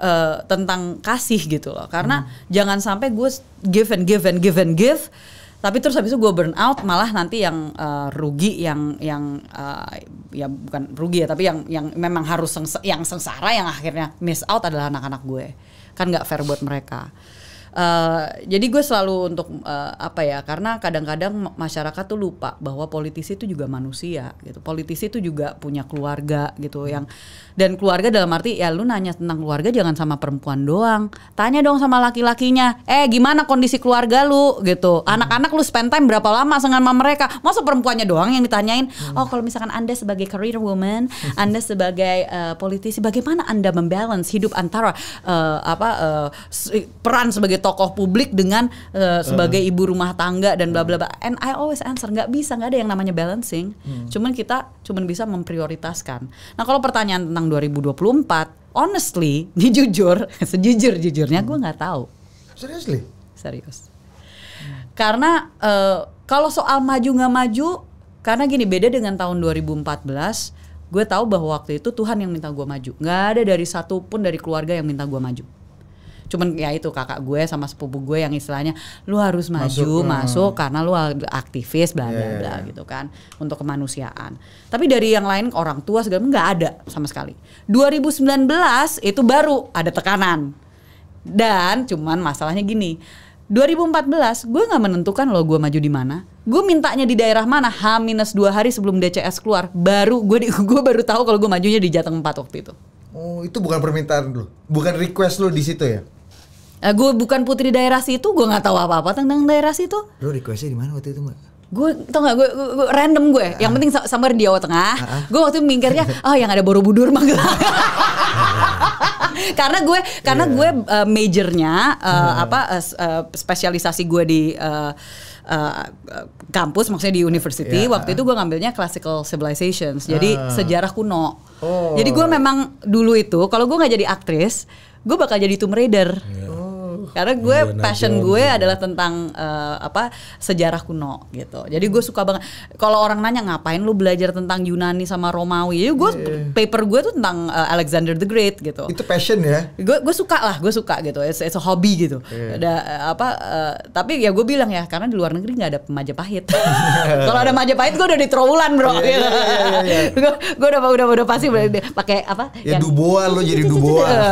uh, tentang kasih gitu loh. Karena hmm. jangan sampai gue give and give and give and give tapi terus habis itu gue burn out malah nanti yang uh, rugi yang yang uh, ya bukan rugi ya tapi yang yang memang harus sengsa, yang sengsara yang akhirnya miss out adalah anak-anak gue kan nggak fair buat mereka Eh, jadi gue selalu untuk uh, apa ya karena kadang-kadang masyarakat tuh lupa bahwa politisi itu juga manusia gitu politisi itu juga punya keluarga gitu hmm. yang dan keluarga dalam arti ya lu nanya tentang keluarga jangan sama perempuan doang tanya dong sama laki-lakinya eh gimana kondisi keluarga lu gitu hmm. anak-anak lu spend time berapa lama dengan mama mereka masa perempuannya doang yang ditanyain hmm. oh kalau misalkan anda sebagai career woman [LAUGHS] anda sebagai uh, politisi bagaimana anda membalance hidup antara uh, apa uh, peran sebagai tokoh publik dengan uh, sebagai uh. ibu rumah tangga dan bla bla bla. And I always answer nggak bisa nggak ada yang namanya balancing. Hmm. Cuman kita cuman bisa memprioritaskan. Nah kalau pertanyaan tentang 2024, honestly, ini [LAUGHS] jujur, sejujur jujurnya hmm. gue nggak tahu. Seriously? Serius. Karena uh, kalau soal maju nggak maju, karena gini beda dengan tahun 2014 gue tahu bahwa waktu itu Tuhan yang minta gue maju. Nggak ada dari satu pun dari keluarga yang minta gue maju cuman ya itu kakak gue sama sepupu gue yang istilahnya lu harus maju masuk, hmm. masuk karena lu aktivis bla iya, bla iya, bla iya. gitu kan untuk kemanusiaan tapi dari yang lain orang tua segala nggak ada sama sekali 2019 itu baru ada tekanan dan cuman masalahnya gini 2014 gue nggak menentukan loh gue maju di mana. Gue mintanya di daerah mana? H minus dua hari sebelum DCS keluar, baru gue di, [LAUGHS] gue baru tahu kalau gue majunya di Jateng 4 waktu itu. Oh itu bukan permintaan lo, bukan request lo di situ ya? Nah, eh, gue bukan putri daerah situ, gue nggak tahu apa-apa tentang daerah situ. Lo requestnya di mana waktu itu, Mbak? gue tau gak gue, gue random gue uh, yang penting sama di Jawa Tengah uh, ah, uh. Ah. gue waktu itu mingkirnya [LAUGHS] oh yang ada Borobudur Magelang [LAUGHS] karena gue karena yeah. gue uh, majornya uh, uh. apa uh, spesialisasi gue di uh, Uh, kampus maksudnya di university yeah. waktu itu gue ngambilnya classical civilizations jadi sejarah kuno oh. jadi gue memang dulu itu kalau gue nggak jadi aktris gue bakal jadi tomb raider yeah. Karena gue Indiana passion Jones. gue adalah tentang uh, apa sejarah kuno gitu. Jadi gue suka banget kalau orang nanya ngapain lu belajar tentang Yunani sama Romawi. Ya gue yeah. paper gue tuh tentang uh, Alexander the Great gitu. Itu passion ya. Gue gue suka lah, gue suka gitu. It's, it's a hobby gitu. Yeah. Ada eh, apa uh, tapi ya gue bilang ya karena di luar negeri nggak ada Majapahit. [LAUGHS] kalau ada Majapahit gue udah di Trowulan, Bro. Yeah, yeah, yeah, yeah, yeah. gue udah udah udah pasti pakai apa? Ya yang, Duboa lo jadi [LAUGHS] Duboa. Iya.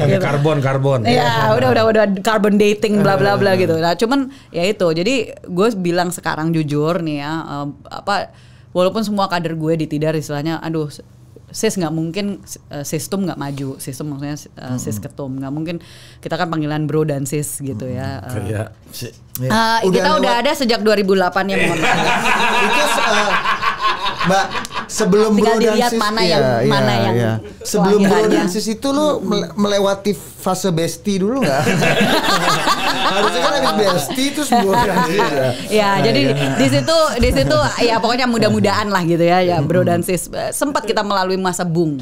Pakai gitu. karbon karbon. Iya, udah udah udah carbon dating bla bla bla eh. gitu. Nah, cuman ya itu. Jadi gue bilang sekarang jujur nih ya eh, apa walaupun semua kader gue ditidar istilahnya aduh sis nggak mungkin uh, eh, sistem nggak maju sistem maksudnya uh, sis ketum nggak mungkin kita kan panggilan bro dan sis gitu ya uh, ya. Uh, udah kita lewat. udah ada sejak 2008 ya mohon maaf [LAUGHS] itu uh, mbak sebelum tinggal bro sis, mana yang iya, mana iya, yang iya. sebelum bro sis itu lo melewati fase bestie dulu nggak? [LAUGHS] Harusnya kan habis bestie terus bro ya. ya jadi ya. di situ di situ ya pokoknya mudah-mudahan lah gitu ya ya bro sis. sempat kita melalui masa bung.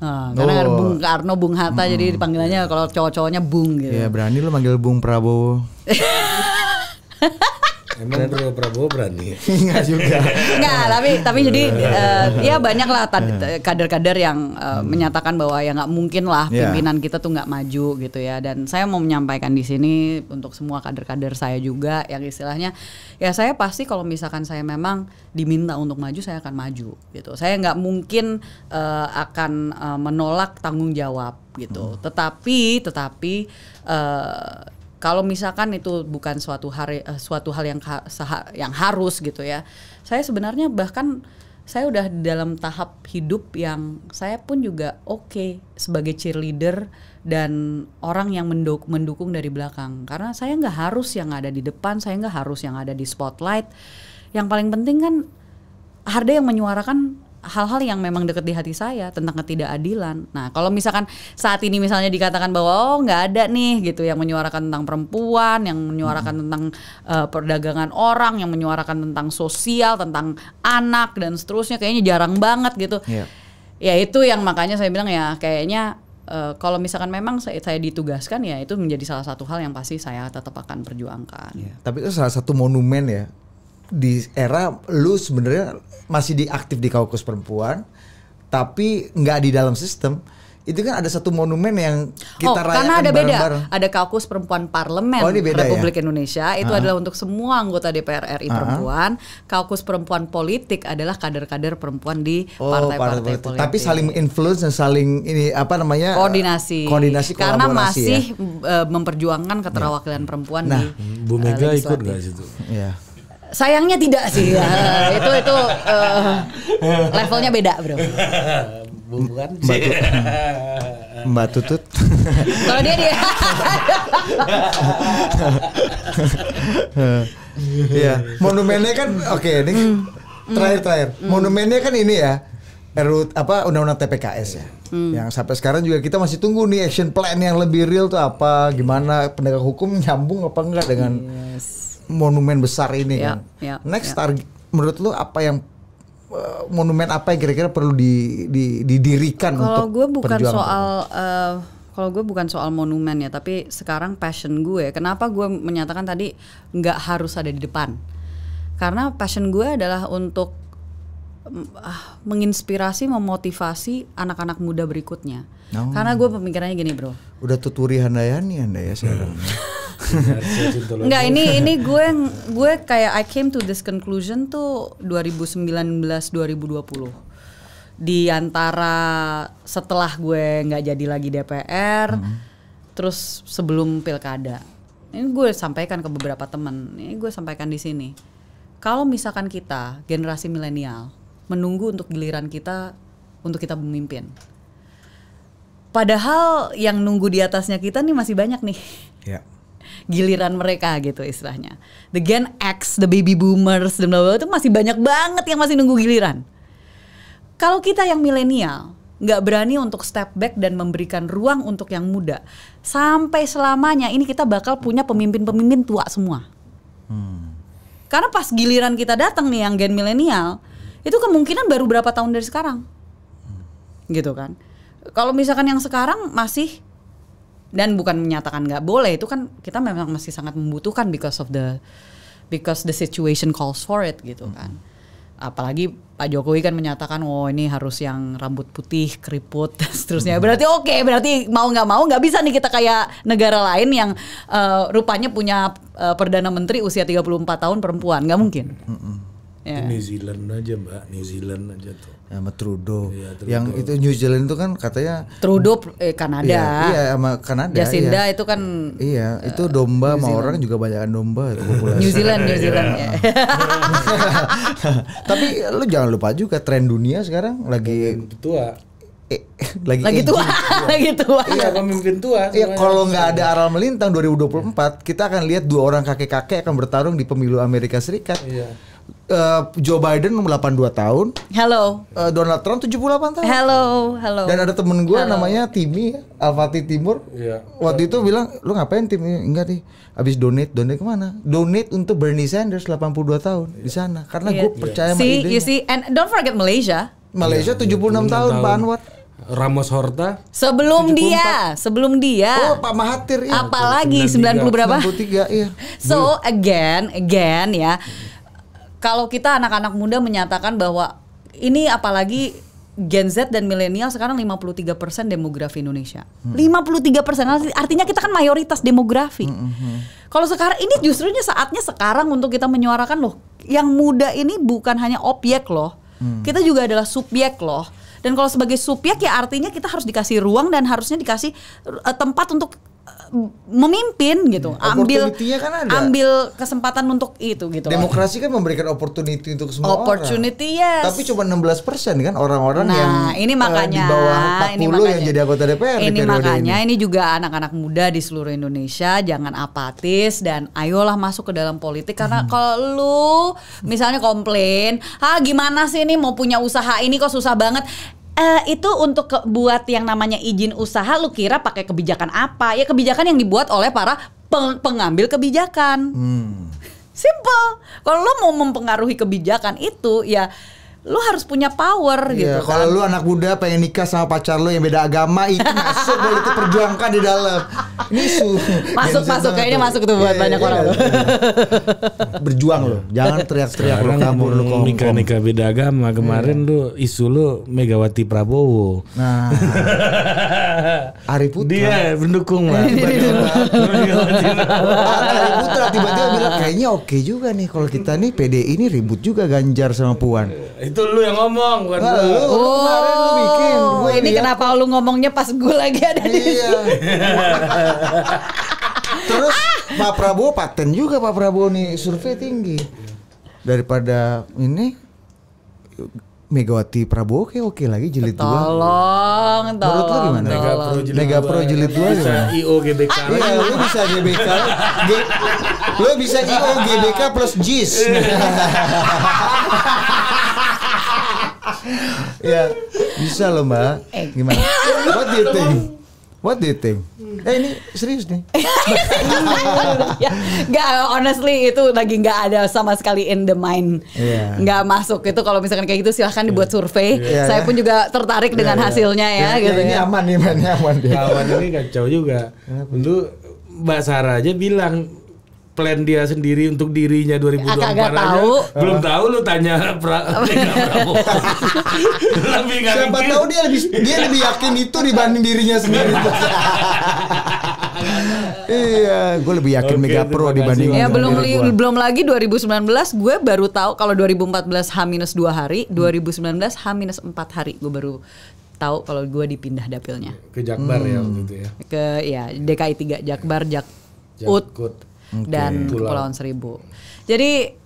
Nah, karena oh. Bung Karno, Bung Hatta hmm. jadi panggilannya kalau cowok-cowoknya Bung gitu. Ya berani lu manggil Bung Prabowo. [LAUGHS] Emang Bro Prabowo berani? [LAUGHS] Enggak juga. Enggak, tapi tapi jadi uh, ya banyak lah kader-kader yang uh, menyatakan bahwa ya nggak mungkin lah pimpinan yeah. kita tuh nggak maju gitu ya. Dan saya mau menyampaikan di sini untuk semua kader-kader saya juga yang istilahnya ya saya pasti kalau misalkan saya memang diminta untuk maju saya akan maju gitu. Saya nggak mungkin uh, akan uh, menolak tanggung jawab gitu. Hmm. Tetapi tetapi uh, kalau misalkan itu bukan suatu hari uh, suatu hal yang ha, yang harus gitu ya saya sebenarnya bahkan saya udah dalam tahap hidup yang saya pun juga oke okay sebagai cheerleader dan orang yang menduk mendukung dari belakang karena saya nggak harus yang ada di depan saya nggak harus yang ada di spotlight yang paling penting kan Harda yang menyuarakan hal-hal yang memang dekat di hati saya tentang ketidakadilan. Nah, kalau misalkan saat ini misalnya dikatakan bahwa oh nggak ada nih gitu yang menyuarakan tentang perempuan, yang menyuarakan hmm. tentang uh, perdagangan orang, yang menyuarakan tentang sosial, tentang anak dan seterusnya, kayaknya jarang banget gitu. Yeah. Ya itu yang makanya saya bilang ya kayaknya uh, kalau misalkan memang saya, saya ditugaskan ya itu menjadi salah satu hal yang pasti saya tetap akan perjuangkan. Yeah. Tapi itu salah satu monumen ya di era lu sebenarnya masih diaktif di kaukus perempuan tapi nggak di dalam sistem itu kan ada satu monumen yang kita oh, rayakan karena ada beda. Ada kaukus perempuan parlemen oh, beda, Republik ya? Indonesia itu uh ah. -huh. adalah untuk semua anggota DPR RI uh ah. -huh. perempuan. Kaukus perempuan politik adalah kader-kader perempuan di oh, partai-partai partai politik. Tapi saling influence dan saling ini apa namanya? Eh, koordinasi. Koordinasi karena ya? masih ya. memperjuangkan keterwakilan yeah. perempuan nah, di Bu Mega uh, ikut nggak situ? Yeah. Sayangnya tidak sih. ya. [LAUGHS] itu itu uh, levelnya beda, Bro. Bukan Mbak, [LAUGHS] Mbak Tutut. Kalau dia dia. [LAUGHS] Ya monumennya kan oke okay, ini hmm. terakhir terakhir. Hmm. Monumennya kan ini ya. erut apa undang-undang TPKS ya. Hmm. Yang sampai sekarang juga kita masih tunggu nih action plan yang lebih real tuh apa, gimana penegak hukum nyambung apa enggak dengan yes monumen besar ini yeah, kan. Yeah, Next yeah. target menurut lu apa yang eh, monumen apa yang kira-kira perlu di, di, didirikan kalau gue bukan soal uh, kalau gue bukan soal monumen ya tapi sekarang passion gue ya. kenapa gue menyatakan tadi nggak harus ada di depan karena passion gue adalah untuk uh, menginspirasi memotivasi anak-anak muda berikutnya No. Oh. karena gue pemikirannya gini bro udah tuturi handayani anda ya sekarang hmm. Enggak [LAUGHS] ini [LAUGHS] ini gue gue kayak I came to this conclusion tuh 2019 2020 di antara setelah gue nggak jadi lagi DPR hmm. terus sebelum pilkada ini gue sampaikan ke beberapa temen ini gue sampaikan di sini kalau misalkan kita generasi milenial menunggu untuk giliran kita untuk kita memimpin padahal yang nunggu di atasnya kita nih masih banyak nih yeah giliran mereka gitu istilahnya. The Gen X, the baby boomers dan bla itu masih banyak banget yang masih nunggu giliran. Kalau kita yang milenial nggak berani untuk step back dan memberikan ruang untuk yang muda, sampai selamanya ini kita bakal punya pemimpin-pemimpin tua semua. Hmm. Karena pas giliran kita datang nih yang gen milenial, itu kemungkinan baru berapa tahun dari sekarang, hmm. gitu kan? Kalau misalkan yang sekarang masih dan bukan menyatakan nggak boleh itu kan kita memang masih sangat membutuhkan because of the because the situation calls for it gitu hmm. kan apalagi Pak Jokowi kan menyatakan oh ini harus yang rambut putih keriput dan [LAUGHS] seterusnya hmm. berarti oke okay, berarti mau nggak mau nggak bisa nih kita kayak negara lain yang uh, rupanya punya uh, perdana menteri usia 34 tahun perempuan nggak mungkin mm -hmm. yeah. New Zealand aja mbak New Zealand aja tuh ya, sama Trudeau. Iya, Trudeau. Yang itu New Zealand itu kan katanya Trudeau eh, Kanada. Iya, iya sama Kanada. Jacinda iya. itu kan Iya, itu domba uh, sama orang juga banyak domba itu New Zealand, New Zealand iya. ya. [LAUGHS] Tapi lu jangan lupa juga tren dunia sekarang lagi tua. Eh, [LAUGHS] lagi lagi tua, [LAUGHS] lagi tua. Iya, pemimpin tua. Iya, kalau nggak ada aral melintang 2024, kita akan lihat dua orang kakek-kakek akan bertarung di pemilu Amerika Serikat. Iya uh, Joe Biden 82 tahun. Hello. Uh, eh, Donald Trump 78 tahun. Hello, hello. Dan ada temen gue namanya Timmy Alfati Timur. Iya. Waktu itu bilang, lu ngapain Timmy? Enggak nih. Abis donate, donate kemana? Donate untuk Bernie Sanders 82 tahun yeah. di sana. Karena yeah. gue percaya yeah. sama see, idenya. you see, and don't forget Malaysia. Malaysia yeah, 76, 76 tahun, tahun, Pak Anwar. Ramos Horta sebelum 74. dia, sebelum dia. Oh, Pak Mahathir ya. Apalagi 93. 90 berapa? 93, iya. So, again, again ya. Hmm kalau kita anak-anak muda menyatakan bahwa ini apalagi Gen Z dan milenial sekarang 53% demografi Indonesia. Hmm. 53% artinya kita kan mayoritas demografi. Hmm, hmm. hmm. Kalau sekarang ini justru saatnya sekarang untuk kita menyuarakan loh, yang muda ini bukan hanya objek loh. Hmm. Kita juga adalah subjek loh. Dan kalau sebagai subjek ya artinya kita harus dikasih ruang dan harusnya dikasih uh, tempat untuk memimpin gitu. Hmm. Ambil kan ada. ambil kesempatan untuk itu gitu. Demokrasi kan memberikan opportunity untuk semua opportunity, orang. Yes. Tapi cuma 16% kan orang-orang nah, yang ini eh, makanya di bawah 40 ini yang jadi anggota DPR Ini makanya ini. ini juga anak-anak muda di seluruh Indonesia jangan apatis dan ayolah masuk ke dalam politik karena hmm. kalau lu misalnya komplain, "Ah, gimana sih ini mau punya usaha ini kok susah banget?" Uh, itu untuk ke, buat yang namanya izin usaha lu kira pakai kebijakan apa ya kebijakan yang dibuat oleh para peng pengambil kebijakan hmm. simple kalau lo mau mempengaruhi kebijakan itu ya lu harus punya power yeah, gitu. Kalau kan? lu anak muda pengen nikah sama pacar lu yang beda agama itu [LAUGHS] masuk boleh itu perjuangkan di dalam. Ini su. Masuk masuk kayaknya tuh. masuk tuh buat yeah, banyak yeah, orang. Yeah, yeah. [LAUGHS] Berjuang lu, jangan [LAUGHS] teriak-teriak lu kamu lu kom nikah nikah beda agama iya. kemarin lu isu lu Megawati Prabowo. Nah. Ari Putra. Dia mendukung lah. Ah, Ari Putra tiba-tiba bilang kayaknya oke juga nih kalau kita nih PD ini ribut juga Ganjar sama Puan eh, itu lu yang ngomong bukan nah, lu. Oh, kemarin lu bikin. Oh, gue ini liat. kenapa lu ngomongnya pas gue lagi ada di iya. sini. [LAUGHS] Terus Pak Prabowo paten juga Pak Prabowo nih survei tinggi. Daripada ini Megawati Prabowo kayak oke lagi jilid dua. Tolong, tolong. Menurut lo gimana? Mega Pro jilid Mega Pro ya. jilid dua ya. gimana? IO GBK. Iya, lu bisa GBK. G lu bisa IO GBK plus JIS. [LAUGHS] ya bisa loh mbak. Eh. Gimana? What do you think? What do you think? Hmm. Eh ini serius nih. ya, gak honestly itu lagi nggak ada sama sekali in the mind. Yeah. Gak masuk itu kalau misalkan kayak gitu silahkan dibuat iya. survei. Yeah. Iya. Saya pun juga tertarik yeah, dengan yeah. hasilnya ya. Yeah, iya, gitu ini ya. aman nih, man, ini aman. Aman ini kacau juga. Dulu Mbak Sarah aja bilang plan dia sendiri untuk dirinya 2024 aja. Tahu. Belum tahu lu tanya pra, [LAUGHS] Prabowo. [LAUGHS] lebih gak Siapa mikir. tahu dia lebih dia lebih yakin itu dibanding dirinya sendiri. [LAUGHS] iya, gue lebih yakin okay, Mega Pro dibanding Ya belum li, belum lagi 2019 gue baru tahu kalau 2014 h minus dua hari, 2019 hmm. h minus empat hari gue baru tahu kalau gue dipindah dapilnya. Ke Jakbar ya hmm. ya gitu ya. Ke ya DKI 3 Jakbar Jak Jakut dan Pulau. Kepulauan Seribu. Jadi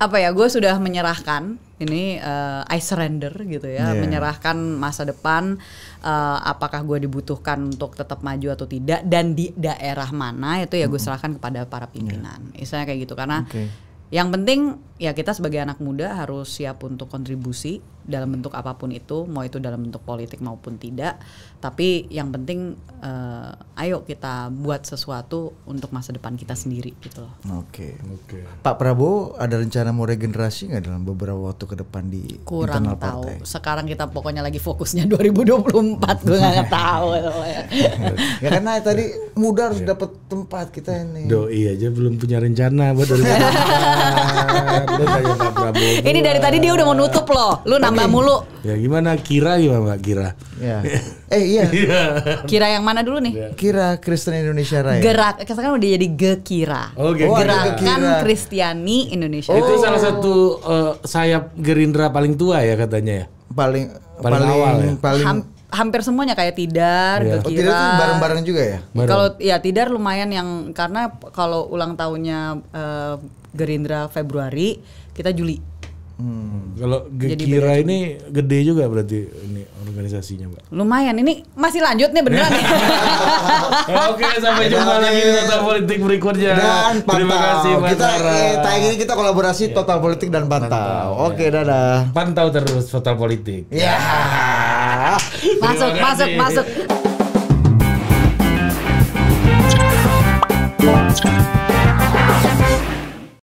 apa ya gue sudah menyerahkan ini uh, I surrender gitu ya yeah. menyerahkan masa depan uh, apakah gue dibutuhkan untuk tetap maju atau tidak dan di daerah mana itu ya gue serahkan kepada para iya. pimpinan yeah. misalnya kayak gitu karena okay. yang penting ya kita sebagai anak muda harus siap untuk kontribusi dalam bentuk apapun itu mau itu dalam bentuk politik maupun tidak tapi yang penting uh, ayo kita buat sesuatu untuk masa depan kita sendiri gitu loh. Oke. Okay. Oke. Okay. Pak Prabowo ada rencana mau regenerasi nggak dalam beberapa waktu ke depan di Kurang internal tahu. partai? Sekarang kita pokoknya lagi fokusnya 2024 gue nggak [LAUGHS] tahu. Ya. ya karena tadi muda harus iya. dapat tempat kita ini. Doi aja belum punya rencana buat 2024. Pak Prabowo. Ini dari tadi dia udah mau nutup loh. Lu nambah mulu. Ya gimana kira gimana Mbak Kira? Ya. eh Iya. [LAUGHS] iya. Kira yang mana dulu nih? Iya. Kira Kristen Indonesia Raya. Gerak, kan udah jadi Gekira. Oh, Gekira. Gerakan Kristiani Indonesia. Oh. Itu salah oh. satu uh, sayap Gerindra paling tua ya katanya ya. Paling paling paling, awal ya? paling Ham hampir semuanya kayak Tidar, iya. Oh, Gekira. Oh, Tidar tuh bareng-bareng juga ya? Kalau ya Tidar lumayan yang karena kalau ulang tahunnya uh, Gerindra Februari, kita Juli. Hmm. Kalau Gekira ini gede juga berarti ini organisasinya, Mbak. Lumayan. Ini masih lanjut nih beneran. nih. [LAUGHS] Oke, sampai jumpa lagi di Total Politik berikutnya. Dan Terima kasih Mbak Kita eh, tayang ini kita kolaborasi yeah. Total Politik dan Pantau. pantau. Iya. Oke, ya. dadah. Pantau terus Total Politik. Iya. Ya. Yeah. [LAUGHS] masuk, masuk, masuk, masuk. [LAUGHS]